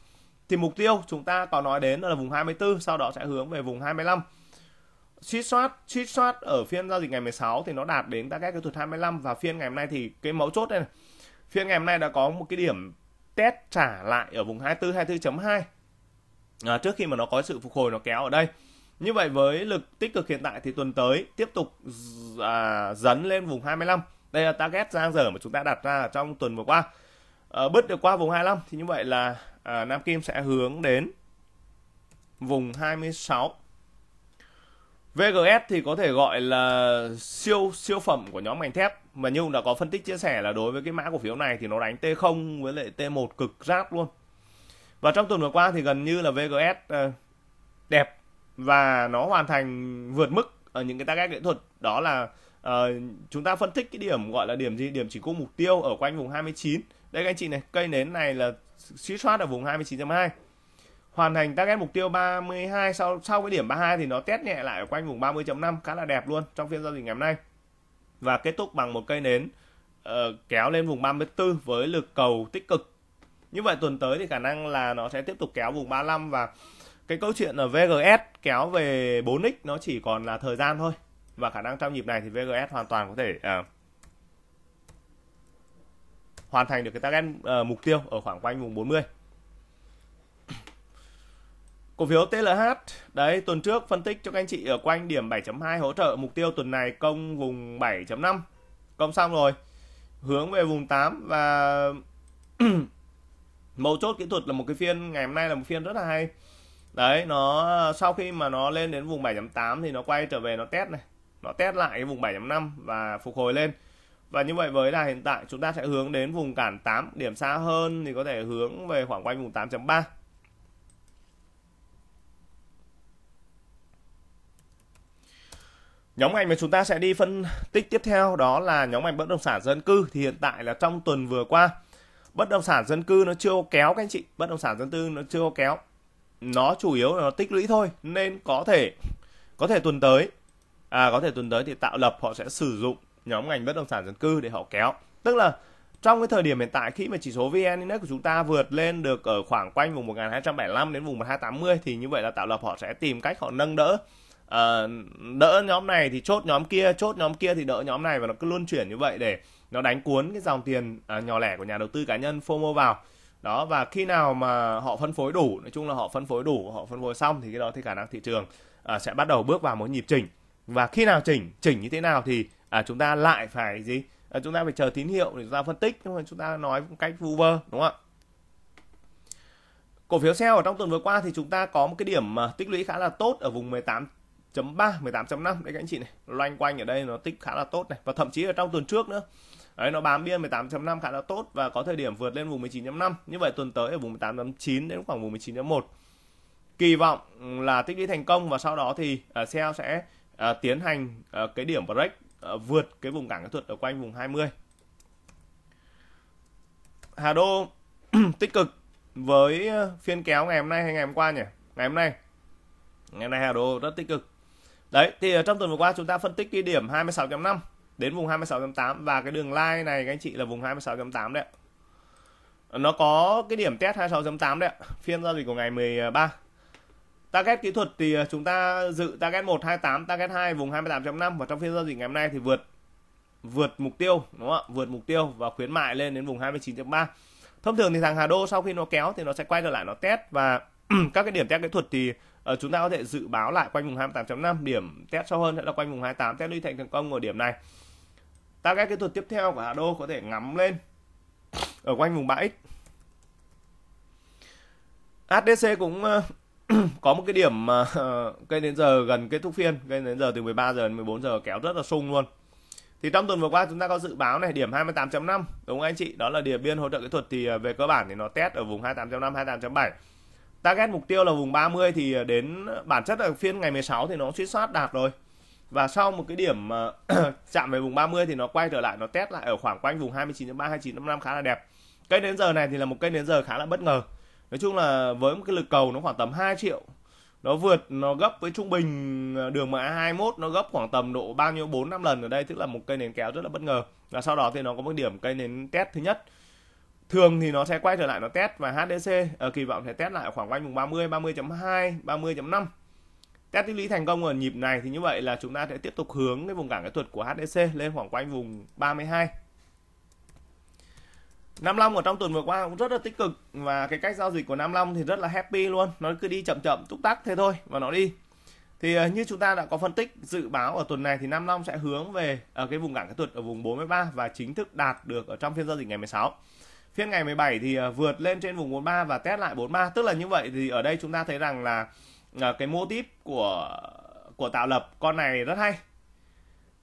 thì mục tiêu chúng ta có nói đến là vùng 24 sau đó sẽ hướng về vùng 25 suýt soát suýt soát ở phiên giao dịch ngày 16 thì nó đạt đến các cái thuật 25 và phiên ngày hôm nay thì cái mấu chốt đây này phiên ngày hôm nay đã có một cái điểm test trả lại ở vùng 24 24.2 à, trước khi mà nó có sự phục hồi nó kéo ở đây như vậy với lực tích cực hiện tại thì tuần tới tiếp tục à, dấn lên vùng 25. Đây là target giang dở mà chúng ta đặt ra trong tuần vừa qua. À, ờ, bứt được qua vùng 25 thì như vậy là à, Nam Kim sẽ hướng đến vùng 26. VGS thì có thể gọi là siêu siêu phẩm của nhóm ngành thép mà như đã có phân tích chia sẻ là đối với cái mã cổ phiếu này thì nó đánh T0 với lại T1 cực ráp luôn. Và trong tuần vừa qua thì gần như là VGS ờ, đẹp và nó hoàn thành vượt mức ở những cái target nghệ thuật đó là uh, chúng ta phân tích cái điểm gọi là điểm gì điểm chỉ cung mục tiêu ở quanh vùng 29 đây các anh chị này cây nến này là suy soát ở vùng 29.2 hoàn thành target mục tiêu 32 sau sau cái điểm 32 thì nó test nhẹ lại ở quanh vùng 30.5 khá là đẹp luôn trong phiên giao dịch ngày hôm nay và kết thúc bằng một cây nến uh, kéo lên vùng 34 với lực cầu tích cực như vậy tuần tới thì khả năng là nó sẽ tiếp tục kéo vùng 35 và cái câu chuyện ở VGS kéo về 4x nó chỉ còn là thời gian thôi và khả năng trong nhịp này thì VGS hoàn toàn có thể à, hoàn thành được cái target à, mục tiêu ở khoảng quanh vùng 40 cổ phiếu TLH đấy tuần trước phân tích cho các anh chị ở quanh điểm 7.2 hỗ trợ mục tiêu tuần này công vùng 7.5 công xong rồi hướng về vùng 8 và mấu chốt kỹ thuật là một cái phiên ngày hôm nay là một phiên rất là hay đấy nó sau khi mà nó lên đến vùng 7.8 thì nó quay trở về nó test này nó test lại cái vùng 7.5 và phục hồi lên và như vậy với đà hiện tại chúng ta sẽ hướng đến vùng cản 8 điểm xa hơn thì có thể hướng về khoảng quanh vùng 8.3 Nhóm ngành mà chúng ta sẽ đi phân tích tiếp theo đó là nhóm ngành bất động sản dân cư thì hiện tại là trong tuần vừa qua bất động sản dân cư nó chưa kéo các anh chị, bất động sản dân cư nó chưa kéo nó chủ yếu là nó tích lũy thôi nên có thể có thể tuần tới à có thể tuần tới thì tạo lập họ sẽ sử dụng nhóm ngành bất động sản dân cư để họ kéo tức là trong cái thời điểm hiện tại khi mà chỉ số VN Index của chúng ta vượt lên được ở khoảng quanh vùng 1275 đến vùng 1280 thì như vậy là tạo lập họ sẽ tìm cách họ nâng đỡ à, đỡ nhóm này thì chốt nhóm kia chốt nhóm kia thì đỡ nhóm này và nó cứ luân chuyển như vậy để nó đánh cuốn cái dòng tiền à, nhỏ lẻ của nhà đầu tư cá nhân FOMO vào đó và khi nào mà họ phân phối đủ nói chung là họ phân phối đủ họ phân phối xong thì cái đó thì khả năng thị trường à, sẽ bắt đầu bước vào một nhịp chỉnh và khi nào chỉnh chỉnh như thế nào thì à, chúng ta lại phải gì à, chúng ta phải chờ tín hiệu để chúng ta phân tích không chúng ta nói một cách vu vơ đúng không ạ cổ phiếu sell ở trong tuần vừa qua thì chúng ta có một cái điểm tích lũy khá là tốt ở vùng 18 18.3, 18.5 đấy các anh chị này, loanh quanh ở đây nó tích khá là tốt này và thậm chí ở trong tuần trước nữa Đấy, nó bám biên 18.5 khá là tốt và có thời điểm vượt lên vùng 19.5 như vậy tuần tới ở vùng 18.9 đến khoảng vùng 19.1 kỳ vọng ừ, là tích lũy thành công và sau đó thì uh, à, sell sẽ uh, tiến hành uh, cái điểm break uh, vượt cái vùng cản kỹ thuật ở quanh vùng 20 Hà Đô tích cực với phiên kéo ngày hôm nay hay ngày hôm qua nhỉ ngày hôm nay ngày hôm nay Hà Đô rất tích cực đấy thì trong tuần vừa qua chúng ta phân tích cái điểm 26.5 đến vùng 26.8 và cái đường line này các anh chị là vùng 26.8 đấy nó có cái điểm test 26.8 đấy phiên giao dịch của ngày 13 target kỹ thuật thì à, chúng ta dự target 1 28 target 2 vùng 28.5 và trong phiên giao dịch ngày hôm nay thì vượt vượt mục tiêu đúng không ạ vượt mục tiêu và khuyến mại lên đến vùng 29.3 thông thường thì thằng Hà Đô sau khi nó kéo thì nó sẽ quay trở lại nó test và các cái điểm test kỹ thuật thì uh, chúng ta có thể dự báo lại quanh vùng 28.5 điểm test sâu hơn sẽ là quanh vùng 28 test đi thành thành công ở điểm này target kỹ thuật tiếp theo của Hà Đô có thể ngắm lên ở quanh vùng 3x HDC cũng ờ, có một cái điểm mà cây ờ, đến giờ gần kết thúc phiên cây đến giờ từ 13 giờ đến 14 giờ kéo rất là sung luôn thì trong tuần vừa qua chúng ta có dự báo này điểm 28.5 đúng không anh chị đó là điểm biên hỗ trợ kỹ thuật thì ờ, về cơ bản thì nó test ở vùng 28.5 28.7 target mục tiêu là vùng 30 thì đến bản chất là phiên ngày 16 thì nó suýt soát đạt rồi và sau một cái điểm chạm về vùng 30 thì nó quay trở lại nó test lại ở khoảng quanh vùng 29.3 29.5 khá là đẹp cây nến giờ này thì là một cây nến giờ khá là bất ngờ nói chung là với một cái lực cầu nó khoảng tầm 2 triệu nó vượt nó gấp với trung bình à, đường MA21 nó gấp khoảng tầm độ bao nhiêu 4 5 lần ở đây tức là một cây nến kéo rất là bất ngờ và sau đó thì nó có một điểm cây nến test thứ nhất thường thì nó sẽ quay trở lại nó test và HDC ở ờ, kỳ vọng sẽ test lại khoảng quanh vùng 30 30.2 30.5 test tích lũy thành công ở nhịp này thì như vậy là chúng ta sẽ tiếp tục hướng cái vùng cản kỹ thuật của HDC lên khoảng quanh vùng 32 Nam Long ở trong tuần vừa qua cũng rất là tích cực và cái cách giao dịch của Nam Long thì rất là happy luôn nó cứ đi chậm chậm túc tắc thế thôi và nó đi thì ờ, như chúng ta đã có phân tích dự báo ở tuần này thì Nam Long sẽ hướng về ở ờ, cái vùng cản kỹ thuật ở vùng 43 và chính thức đạt được ở trong phiên giao dịch ngày 16 phiên ngày 17 thì ờ, vượt lên trên vùng 43 và test lại 43 tức là như vậy thì ở đây chúng ta thấy rằng là à, cái mô típ của của tạo lập con này rất hay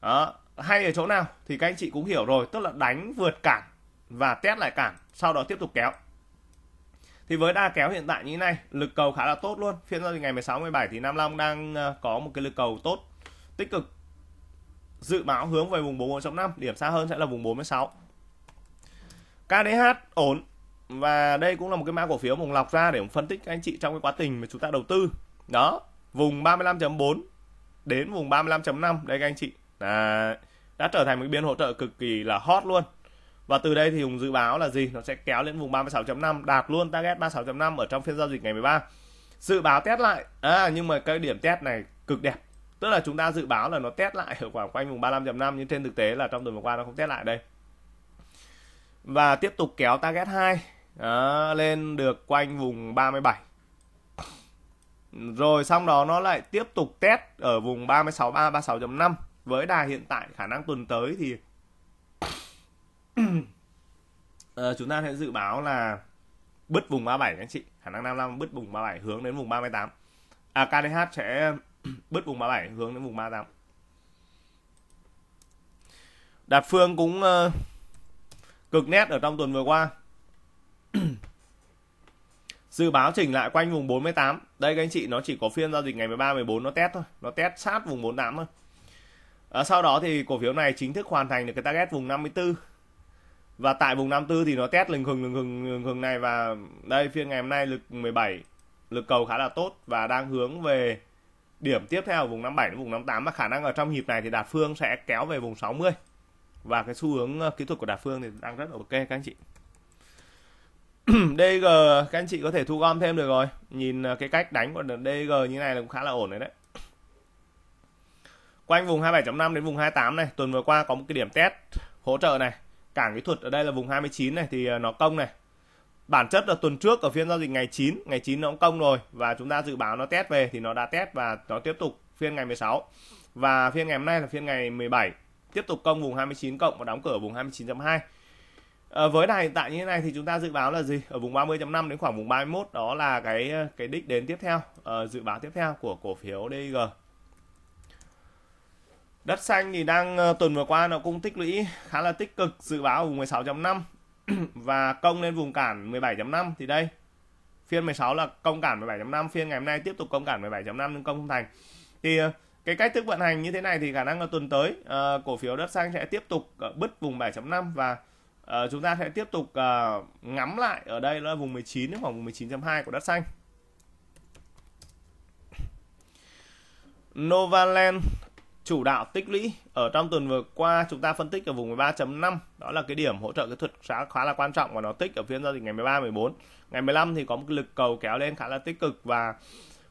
đó hay ở chỗ nào thì các anh chị cũng hiểu rồi tức là đánh vượt cản và test lại cản sau đó tiếp tục kéo thì với đa kéo hiện tại như thế này lực cầu khá là tốt luôn phiên giao dịch ngày 16 17 thì Nam Long đang ờ, có một cái lực cầu tốt tích cực dự báo hướng về vùng 41.5 điểm xa hơn sẽ là vùng 46 KDH ổn và đây cũng là một cái mã cổ phiếu mùng lọc ra để phân tích các anh chị trong cái quá trình mà chúng ta đầu tư đó vùng 35.4 đến vùng 35.5 đây các anh chị là đã trở thành một biên hỗ trợ cực kỳ là hot luôn và từ đây thì Hùng dự báo là gì nó sẽ kéo lên vùng 36.5 đạt luôn target 36.5 ở trong phiên giao dịch ngày 13 dự báo test lại à, nhưng mà cái điểm test này cực đẹp tức là chúng ta dự báo là nó test lại ở khoảng quanh vùng 35.5 nhưng trên thực tế là trong tuần vừa qua nó không test lại đây và tiếp tục kéo target 2 à, lên được quanh vùng 37 rồi xong đó nó lại tiếp tục test ở vùng 36 3 36.5 với đà hiện tại khả năng tuần tới thì ờ, chúng ta sẽ dự báo là bứt vùng 37 các anh chị khả năng 55 bứt vùng 37 hướng đến vùng 38 à KDH sẽ bứt vùng 37 hướng đến vùng 38 Đạt Phương cũng uh, cực nét ở trong tuần vừa qua Dự báo chỉnh lại quanh vùng 48. Đây các anh chị nó chỉ có phiên giao dịch ngày 13 14 nó test thôi, nó test sát vùng 48 thôi. À, sau đó thì cổ phiếu này chính thức hoàn thành được cái target vùng 54. Và tại vùng 54 thì nó test lừng hừng lừng hừng lừng hừng này và đây phiên ngày hôm nay lực 17 lực cầu khá là tốt và đang hướng về điểm tiếp theo vùng 57 đến vùng 58 và khả năng ở trong nhịp này thì Đạt Phương sẽ kéo về vùng 60 và cái xu hướng ờ, kỹ thuật của Đạt Phương thì đang rất là ok các anh chị. DG các anh chị có thể thu gom thêm được rồi nhìn à, cái cách đánh của DG như này là cũng khá là ổn đấy đấy quanh vùng 27.5 đến vùng 28 này tuần vừa qua có một cái điểm test hỗ trợ này cảng cái thuật ở đây là vùng 29 này thì à, nó công này bản chất là tuần trước ở phiên giao dịch ngày 9 ngày 9 nó cũng công rồi và chúng ta dự báo nó test về thì nó đã test và nó tiếp tục phiên ngày 16 và phiên ngày hôm nay là phiên ngày 17 tiếp tục công vùng 29 cộng và đóng cửa vùng 29.2 À, với đà hiện tại như thế này thì chúng ta dự báo là gì? Ở vùng 30.5 đến khoảng vùng 31 đó là cái ờ, cái đích đến tiếp theo, à, dự báo tiếp theo của cổ phiếu DG. Đất xanh thì đang tuần vừa qua nó cũng tích lũy khá là tích cực dự báo ở vùng 16.5 và công lên vùng cản 17.5 thì đây. Phiên 16 là công cản 17.5, phiên ngày hôm nay tiếp tục công cản 17.5 nhưng công không thành. Thì cái cách thức vận hành như thế này thì khả năng là tuần tới uh, cổ phiếu đất xanh sẽ tiếp tục bứt vùng 7.5 và à, chúng ta sẽ tiếp tục à, ngắm lại ở đây là vùng 19 khoảng vùng 19.2 của đất xanh Novaland chủ đạo tích lũy ở trong tuần vừa qua chúng ta phân tích ở vùng 13.5 đó là cái điểm hỗ trợ kỹ thuật khá khá là quan trọng và nó tích ở phiên giao dịch ngày 13 14 ngày 15 thì có một lực cầu kéo lên khá là tích cực và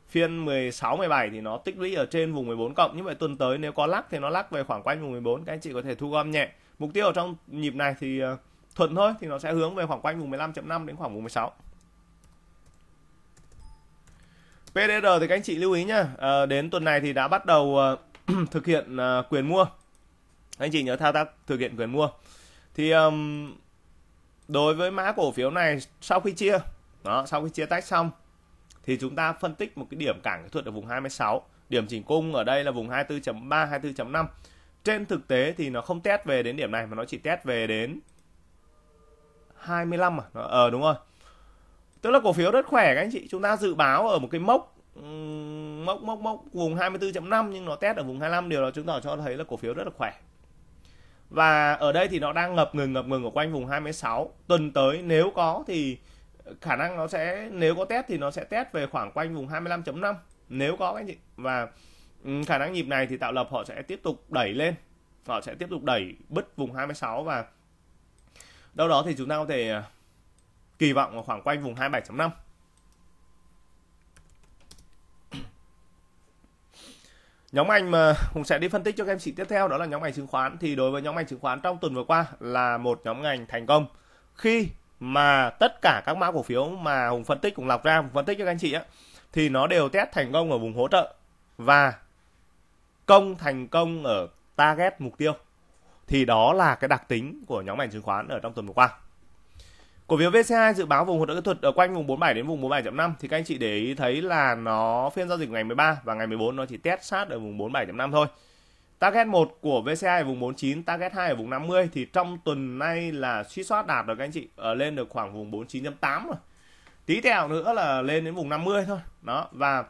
phiên 16 17 thì nó tích lũy ở trên vùng 14 cộng như vậy tuần tới nếu có lắc thì nó lắc về khoảng quanh vùng 14 các anh chị có thể thu gom nhẹ mục tiêu ở trong nhịp này thì ờ, thuận thôi thì nó sẽ hướng về khoảng quanh vùng 15.5 đến khoảng vùng 16 PDR thì các anh chị lưu ý nhá à, đến tuần này thì đã bắt đầu uh, thực hiện uh, quyền mua anh chị nhớ thao tác thực hiện quyền mua thì um, đối với mã cổ phiếu này sau khi chia đó sau khi chia tách xong thì chúng ta phân tích một cái điểm cản kỹ thuật ở vùng 26 điểm chỉnh cung ở đây là vùng 24.3 24.5 trên thực tế thì nó không test về đến điểm này mà nó chỉ test về đến 25 à ờ đúng rồi tức là cổ phiếu rất khỏe các anh chị chúng ta dự báo ở một cái mốc mốc mốc mốc vùng 24.5 nhưng nó test ở vùng 25 điều đó chứng tỏ cho thấy là cổ phiếu rất là khỏe và ở đây thì nó đang ngập ngừng ngập ngừng ở quanh vùng 26 tuần tới nếu có thì khả năng nó sẽ nếu có test thì nó sẽ test về khoảng quanh vùng 25.5 nếu có các anh chị và khả năng nhịp này thì tạo lập họ sẽ tiếp tục đẩy lên họ sẽ tiếp tục đẩy bứt vùng 26 và đâu đó thì chúng ta có thể à, kỳ vọng vào khoảng quanh vùng 27.5 nhóm ngành mà hùng sẽ đi phân tích cho các em chị tiếp theo đó là nhóm ngành chứng khoán thì đối với nhóm ngành chứng khoán trong tuần vừa qua là một nhóm ngành thành công khi mà tất cả các mã cổ phiếu mà hùng phân tích cũng lọc ra phân tích cho các anh chị á thì nó đều test thành công ở vùng hỗ trợ và công thành công ở target mục tiêu thì đó là cái đặc tính của nhóm ngành chứng khoán ở trong tuần vừa qua cổ phiếu VCI dự báo vùng hỗ trợ kỹ thuật ở quanh vùng 47 đến vùng 47.5 thì các anh chị để ý thấy là nó phiên giao dịch ngày 13 và ngày 14 nó chỉ test sát ở vùng 47.5 thôi Target 1 của VCI ở vùng 49, target 2 ở vùng 50 thì trong tuần nay là suy soát đạt được các anh chị ở ờ, lên được khoảng vùng 49.8 rồi. Tí tẹo nữa là lên đến vùng 50 thôi. Đó và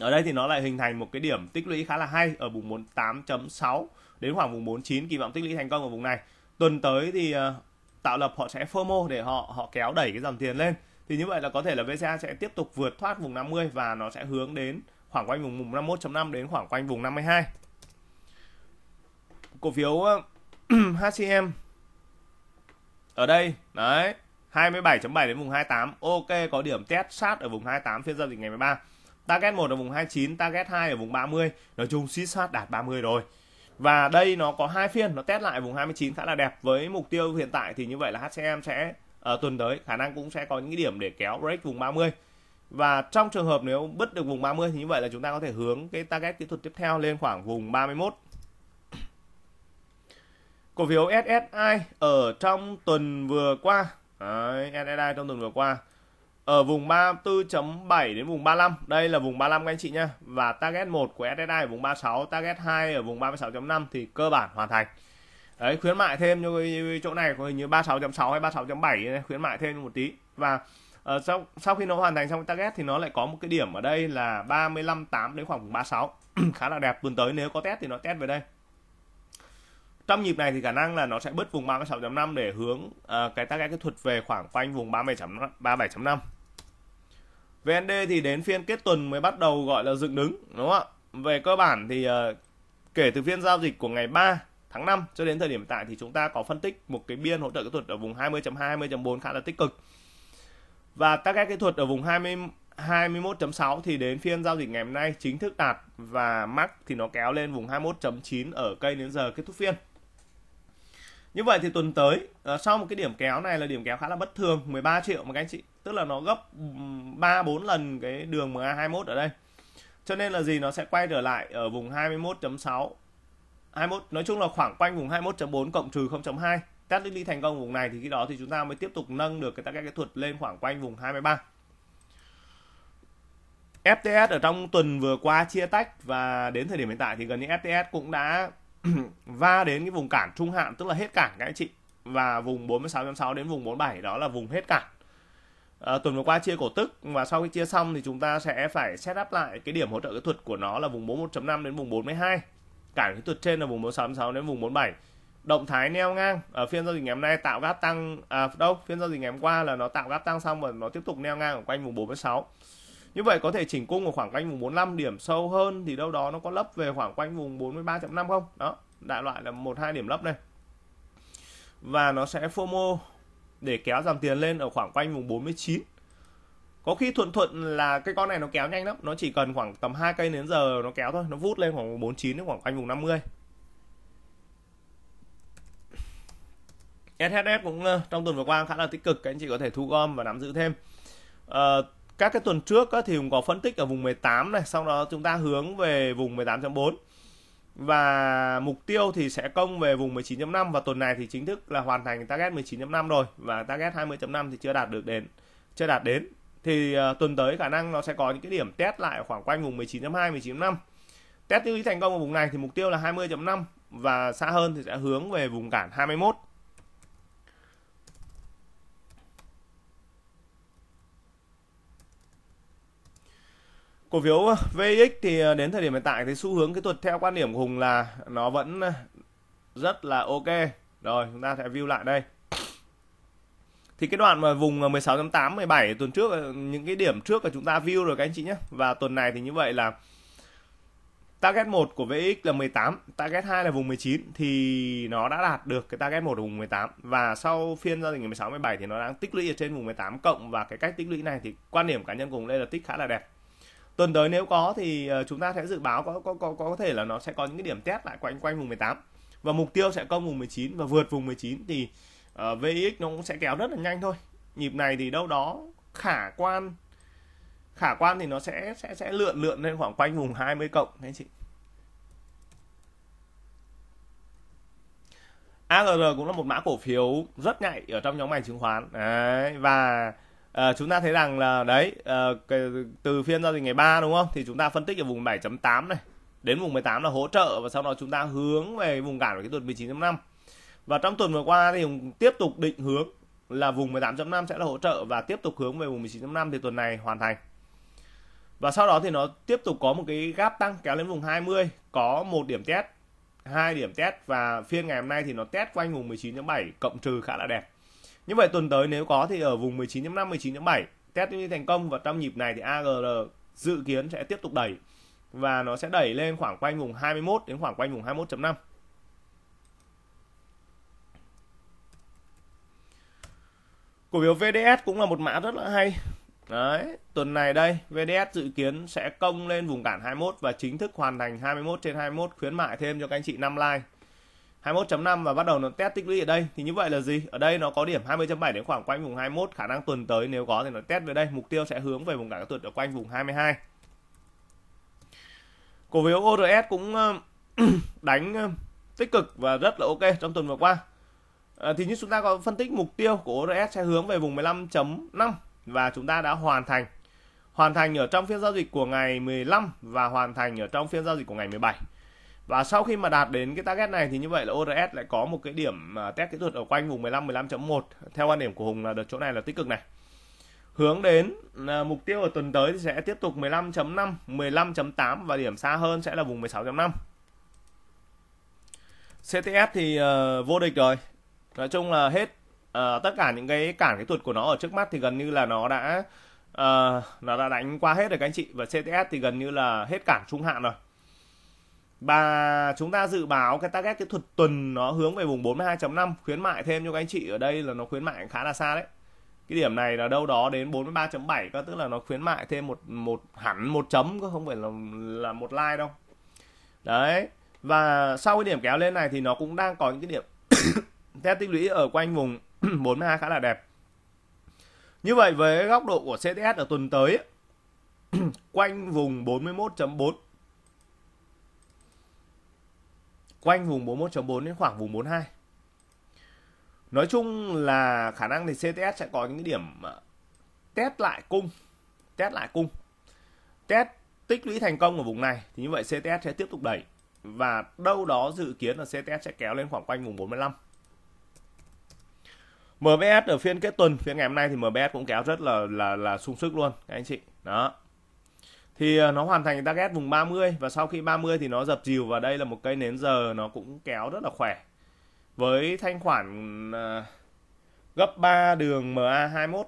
ở đây thì nó lại hình thành một cái điểm tích lũy khá là hay ở vùng 48.6 đến khoảng vùng 49 kỳ vọng tích lũy thành công ở vùng này tuần tới thì ờ, tạo lập họ sẽ FOMO để họ họ kéo đẩy cái dòng tiền lên thì như vậy là có thể là VCA sẽ tiếp tục vượt thoát vùng 50 và nó sẽ hướng đến khoảng quanh vùng 51.5 đến khoảng quanh vùng 52 cổ phiếu ờ, HCM ở đây đấy 27.7 đến vùng 28 ok có điểm test sát ở vùng 28 phiên giao dịch ngày 13 target 1 ở vùng 29 target 2 ở vùng 30 nói chung suýt sát đạt 30 rồi và đây nó có hai phiên nó test lại vùng 29 khá là đẹp với mục tiêu hiện tại thì như vậy là HCM sẽ uh, tuần tới khả năng cũng sẽ có những điểm để kéo break vùng 30 và trong trường hợp nếu bứt được vùng 30 thì như vậy là chúng ta có thể hướng cái target kỹ thuật tiếp theo lên khoảng vùng 31 cổ phiếu SSI ở trong tuần vừa qua Đấy, SSI trong tuần vừa qua ở vùng 34.7 đến vùng 35. Đây là vùng 35 các anh chị nha. Và target 1 của SSI ở vùng 36, target 2 ở vùng 36.5 thì cơ bản hoàn thành. Đấy, khuyến mại thêm cho chỗ này có hình như 36.6 hay 36.7 khuyến mại thêm một tí. Và uh, sau sau khi nó hoàn thành xong target thì nó lại có một cái điểm ở đây là 35.8 đến khoảng 36. Khá là đẹp tuần tới nếu có test thì nó test về đây. Trong nhịp này thì khả năng là nó sẽ bứt vùng 36.5 để hướng uh, cái target kỹ thuật về khoảng quanh vùng 37.5. VND thì đến phiên kết tuần mới bắt đầu gọi là dựng đứng đúng không ạ? Về cơ bản thì uh, kể từ phiên giao dịch của ngày 3 tháng 5 cho đến thời điểm tại thì chúng ta có phân tích một cái biên hỗ trợ kỹ thuật ở vùng 20.2 20.4 khá là tích cực. Và các cái kỹ thuật ở vùng 20 21.6 thì đến phiên giao dịch ngày hôm nay chính thức đạt và mắc thì nó kéo lên vùng 21.9 ở cây đến giờ kết thúc phiên. Như vậy thì tuần tới ờ, sau một cái điểm kéo này là điểm kéo khá là bất thường 13 triệu mà các anh chị tức là nó gấp 3 4 lần cái đường MA21 ở đây. Cho nên là gì nó sẽ quay trở lại ở vùng 21.6. 21 nói chung là khoảng quanh vùng 21.4 cộng trừ 0.2. Test ly thành công vùng này thì khi đó thì chúng ta mới tiếp tục nâng được cái các cái thuật lên khoảng quanh vùng 23. FTS ở trong tuần vừa qua chia tách và đến thời điểm hiện tại thì gần như FTS cũng đã va đến cái vùng cản trung hạn tức là hết cản các anh chị và vùng 46.6 đến vùng 47 đó là vùng hết cản à, tuần vừa qua chia cổ tức và sau khi chia xong thì chúng ta sẽ phải set up lại cái điểm hỗ trợ kỹ thuật của nó là vùng 41.5 đến vùng 42 cản kỹ thuật trên là vùng 466 đến vùng 47 động thái neo ngang ở phiên giao dịch ngày hôm nay tạo gáp tăng à, đâu phiên giao dịch ngày hôm qua là nó tạo gáp tăng xong và nó tiếp tục neo ngang ở quanh vùng 46 như vậy có thể chỉnh cung ở khoảng quanh vùng 45 điểm sâu hơn thì đâu đó nó có lấp về khoảng quanh vùng 43.5 không đó đại loại là một hai điểm lấp đây và nó sẽ FOMO để kéo dòng tiền lên ở khoảng quanh vùng 49 có khi thuận thuận là cái con này nó kéo nhanh lắm nó chỉ cần khoảng tầm hai cây đến giờ nó kéo thôi nó vút lên khoảng 49 đến khoảng quanh vùng 50 SHS cũng ờ, trong tuần vừa qua khá là tích cực các anh chị có thể thu gom và nắm giữ thêm à, các cái tuần trước thì cũng có phân tích ở vùng 18 này sau đó chúng ta hướng về vùng 18.4 và mục tiêu thì sẽ công về vùng 19.5 và tuần này thì chính thức là hoàn thành target 19.5 rồi và target 20.5 thì chưa đạt được đến chưa đạt đến thì uh, tuần tới khả năng nó sẽ có những cái điểm test lại khoảng quanh vùng 19.2 19.5 test tiêu ý thành công ở vùng này thì mục tiêu là 20.5 và xa hơn thì sẽ hướng về vùng cản 21 cổ phiếu ờ, VX thì ờ, đến thời điểm hiện tại thì xu hướng kỹ thuật theo quan điểm của Hùng là nó vẫn ờ, rất là ok rồi chúng ta sẽ view lại đây thì cái đoạn mà vùng 16.8 17 tuần trước những cái điểm trước là chúng ta view rồi các anh chị nhé và tuần này thì như vậy là target 1 của VX là 18 target 2 là vùng 19 thì nó đã đạt được cái target 1 ở vùng 18 và sau phiên giao dịch ngày 16 17 thì nó đang tích lũy ở trên vùng 18 cộng và cái cách tích lũy này thì quan điểm cá nhân cùng đây là tích khá là đẹp tuần tới nếu có thì ờ, chúng ta sẽ dự báo có có có có thể là nó sẽ có những cái điểm test lại quanh quanh vùng 18 và mục tiêu sẽ công vùng 19 và vượt vùng 19 thì uh, ờ, VX nó cũng sẽ kéo rất là nhanh thôi nhịp này thì đâu đó khả quan khả quan thì nó sẽ sẽ sẽ lượn lượn lên khoảng quanh vùng 20 cộng anh chị arr cũng là một mã cổ phiếu rất nhạy ở trong nhóm ngành chứng khoán đấy và À, chúng ta thấy rằng là đấy à, cái, từ phiên giao dịch ngày 3 đúng không thì chúng ta phân tích ở vùng 7.8 này đến vùng 18 là hỗ trợ và sau đó chúng ta hướng về vùng cản của kỹ thuật 19.5 và trong tuần vừa qua thì tiếp tục định hướng là vùng 18.5 sẽ là hỗ trợ và tiếp tục hướng về vùng 19.5 thì tuần này hoàn thành và sau đó thì nó tiếp tục có một cái gap tăng kéo lên vùng 20 có một điểm test hai điểm test và phiên ngày hôm nay thì nó test quanh vùng 19.7 cộng trừ khá là đẹp như vậy tuần tới nếu có thì ở vùng 19.5 19.7 test như thành công và trong nhịp này thì AGR dự kiến sẽ tiếp tục đẩy và nó sẽ đẩy lên khoảng quanh vùng 21 đến khoảng quanh vùng 21.5. Cổ phiếu VDS cũng là một mã rất là hay. Đấy, tuần này đây, VDS dự kiến sẽ công lên vùng cản 21 và chính thức hoàn thành 21 trên 21 khuyến mại thêm cho các anh chị 5 like. 21.5 và bắt đầu nó test tích lũy ở đây thì như vậy là gì ở đây nó có điểm 20.7 đến khoảng quanh vùng 21 khả năng tuần tới nếu có thì nó test về đây mục tiêu sẽ hướng về vùng cản tuần ở quanh vùng 22 cổ phiếu ORS cũng ờ, đánh ờ, tích cực và rất là ok trong tuần vừa qua à, thì như chúng ta có phân tích mục tiêu của ORS sẽ hướng về vùng 15.5 và chúng ta đã hoàn thành hoàn thành ở trong phiên giao dịch của ngày 15 và hoàn thành ở trong phiên giao dịch của ngày 17 và sau khi mà đạt đến cái target này thì như vậy là ORS lại có một cái điểm à, test kỹ thuật ở quanh vùng 15 15.1 theo quan điểm của Hùng là được chỗ này là tích cực này hướng đến à, mục tiêu ở tuần tới thì sẽ tiếp tục 15.5 15.8 và điểm xa hơn sẽ là vùng 16.5 CTS thì uh, vô địch rồi nói chung là hết uh, tất cả những cái cản kỹ thuật của nó ở trước mắt thì gần như là nó đã uh, nó đã đánh qua hết rồi các anh chị và CTS thì gần như là hết cản trung hạn rồi và chúng ta dự báo cái target kỹ thuật tuần nó hướng về vùng 42.5 khuyến mại thêm cho các anh chị ở đây là nó khuyến mại khá là xa đấy cái điểm này là đâu đó đến 43.7 có tức là nó khuyến mại thêm một một hẳn một chấm có không phải là là một like đâu đấy và sau cái điểm kéo lên này thì nó cũng đang có những cái điểm theo tích lũy ở quanh vùng 42 khá là đẹp như vậy với góc độ của CTS ở tuần tới quanh vùng 41.4 quanh vùng 41.4 đến khoảng vùng 42 nói chung là khả năng thì CTS sẽ có những cái điểm ờ, test lại cung test lại cung test tích lũy thành công ở vùng này thì như vậy CTS sẽ tiếp tục đẩy và đâu đó dự kiến là CTS sẽ kéo lên khoảng quanh vùng 45 MBS ở phiên kết tuần phiên ngày hôm nay thì MBS cũng kéo rất là là là sung sức luôn các anh chị đó thì ờ, nó hoàn thành target vùng 30 và sau khi 30 thì nó dập chiều và đây là một cây nến giờ nó cũng kéo rất là khỏe với thanh khoản ờ, gấp 3 đường MA21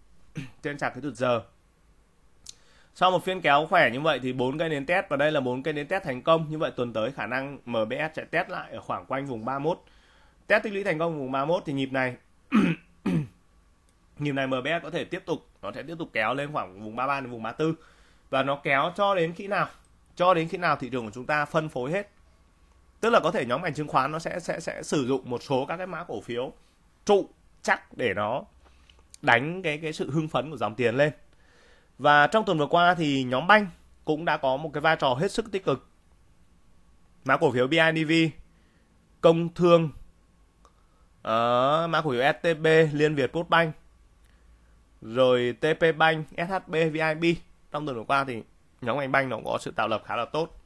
trên chạc kỹ thuật giờ sau một phiên kéo khỏe như vậy thì bốn cây nến test và đây là bốn cây nến test thành công như vậy tuần tới khả năng MBS sẽ test lại ở khoảng quanh vùng 31 test tích lũy thành công vùng 31 thì nhịp này nhịp này MBS có thể tiếp tục nó sẽ tiếp tục kéo lên khoảng vùng 33 đến vùng 34 và nó kéo cho đến khi nào cho đến khi nào thị trường của chúng ta phân phối hết tức là có thể nhóm ngành chứng khoán nó sẽ sẽ sẽ sử dụng một số các cái mã cổ phiếu trụ chắc để nó đánh cái cái sự hưng phấn của dòng tiền lên và trong tuần vừa qua thì nhóm banh cũng đã có một cái vai trò hết sức tích cực mã cổ phiếu BIDV công thương uh, mã cổ phiếu STB Liên Việt Postbank rồi TP Bank SHB VIB trong tuần vừa qua thì nhóm ngành banh nó có sự tạo lập khá là tốt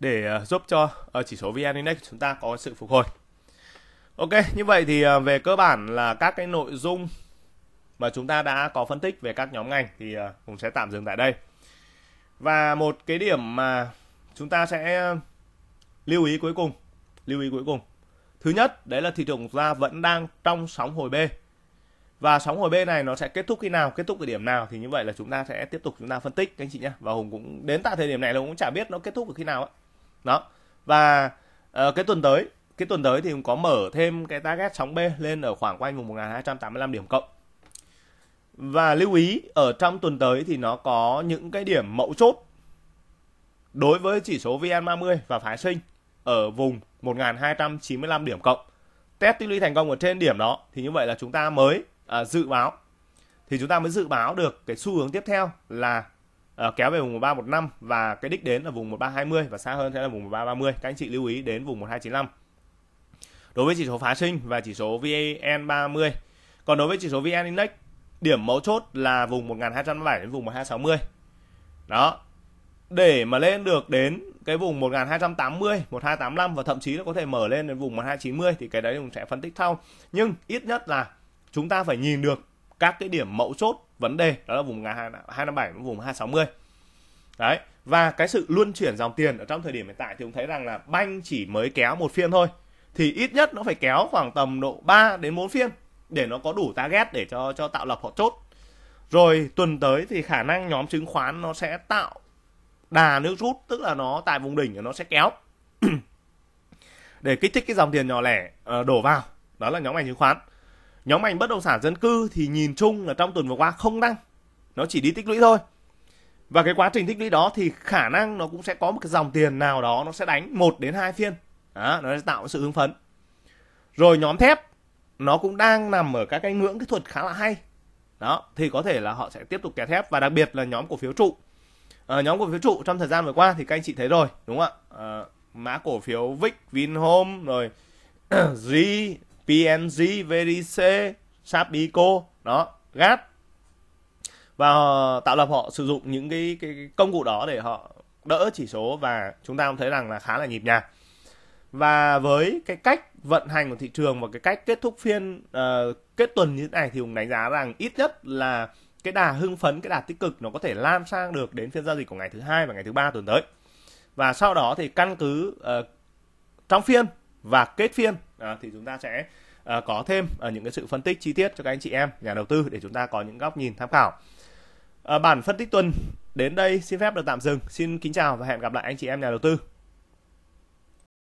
để ờ, giúp cho ờ, chỉ số VN Index chúng ta có sự phục hồi. Ok, như vậy thì ờ, về cơ bản là các cái nội dung mà chúng ta đã có phân tích về các nhóm ngành thì cũng sẽ tạm dừng tại đây. Và một cái điểm mà chúng ta sẽ lưu ý cuối cùng, lưu ý cuối cùng. Thứ nhất, đấy là thị trường chúng ta vẫn đang trong sóng hồi B và sóng ở B này nó sẽ kết thúc khi nào kết thúc ở điểm nào thì như vậy là chúng ta sẽ tiếp tục chúng ta phân tích các anh chị nhé và hùng cũng đến tại thời điểm này là cũng chả biết nó kết thúc ở khi nào ấy đó và uh, cái tuần tới cái tuần tới thì cũng có mở thêm cái target sóng B lên ở khoảng quanh vùng 1285 điểm cộng và lưu ý ở trong tuần tới thì nó có những cái điểm mẫu chốt đối với chỉ số VN30 và phái sinh ở vùng 1295 điểm cộng test tích lũy thành công ở trên điểm đó thì như vậy là chúng ta mới à, dự báo thì chúng ta mới dự báo được cái xu hướng tiếp theo là à, kéo về vùng 1315 và cái đích đến là vùng 1320 và xa hơn sẽ là vùng 1330 các anh chị lưu ý đến vùng 1295 đối với chỉ số phá sinh và chỉ số VN30 còn đối với chỉ số VN Index điểm mấu chốt là vùng 1207 đến vùng 1260 đó để mà lên được đến cái vùng 1280, 1285 và thậm chí nó có thể mở lên đến vùng 1290 thì cái đấy cũng sẽ phân tích sau. Nhưng ít nhất là chúng ta phải nhìn được các cái điểm mẫu chốt vấn đề đó là vùng 257 và vùng 260 đấy và cái sự luân chuyển dòng tiền ở trong thời điểm hiện tại thì chúng thấy rằng là banh chỉ mới kéo một phiên thôi thì ít nhất nó phải kéo khoảng tầm độ 3 đến 4 phiên để nó có đủ target để cho cho tạo lập họ chốt rồi tuần tới thì khả năng nhóm chứng khoán nó sẽ tạo đà nước rút tức là nó tại vùng đỉnh nó sẽ kéo để kích thích cái dòng tiền nhỏ lẻ ờ, đổ vào đó là nhóm ngành chứng khoán nhóm ngành bất động sản dân cư thì nhìn chung là trong tuần vừa qua không tăng nó chỉ đi tích lũy thôi và cái quá trình tích lũy đó thì khả năng nó cũng sẽ có một cái dòng tiền nào đó nó sẽ đánh một đến hai phiên đó, nó sẽ tạo sự hứng phấn rồi nhóm thép nó cũng đang nằm ở các cái ngưỡng kỹ thuật khá là hay đó thì có thể là họ sẽ tiếp tục kẻ thép và đặc biệt là nhóm cổ phiếu trụ à, nhóm cổ phiếu trụ trong thời gian vừa qua thì các anh chị thấy rồi đúng không ạ à, mã cổ phiếu vic vinhome rồi g PNG, VDC, Sapico, đó, GAT và tạo lập họ sử dụng những cái, cái công cụ đó để họ đỡ chỉ số và chúng ta cũng thấy rằng là khá là nhịp nhàng và với cái cách vận hành của thị trường và cái cách kết thúc phiên uh, kết tuần như thế này thì hùng đánh giá rằng ít nhất là cái đà hưng phấn cái đà tích cực nó có thể lan sang được đến phiên giao dịch của ngày thứ hai và ngày thứ ba tuần tới và sau đó thì căn cứ uh, trong phiên và kết phiên à, thì chúng ta sẽ à, có thêm à, những cái sự phân tích chi tiết cho các anh chị em nhà đầu tư để chúng ta có những góc nhìn tham khảo à, bản phân tích tuần đến đây xin phép được tạm dừng xin kính chào và hẹn gặp lại anh chị em nhà đầu tư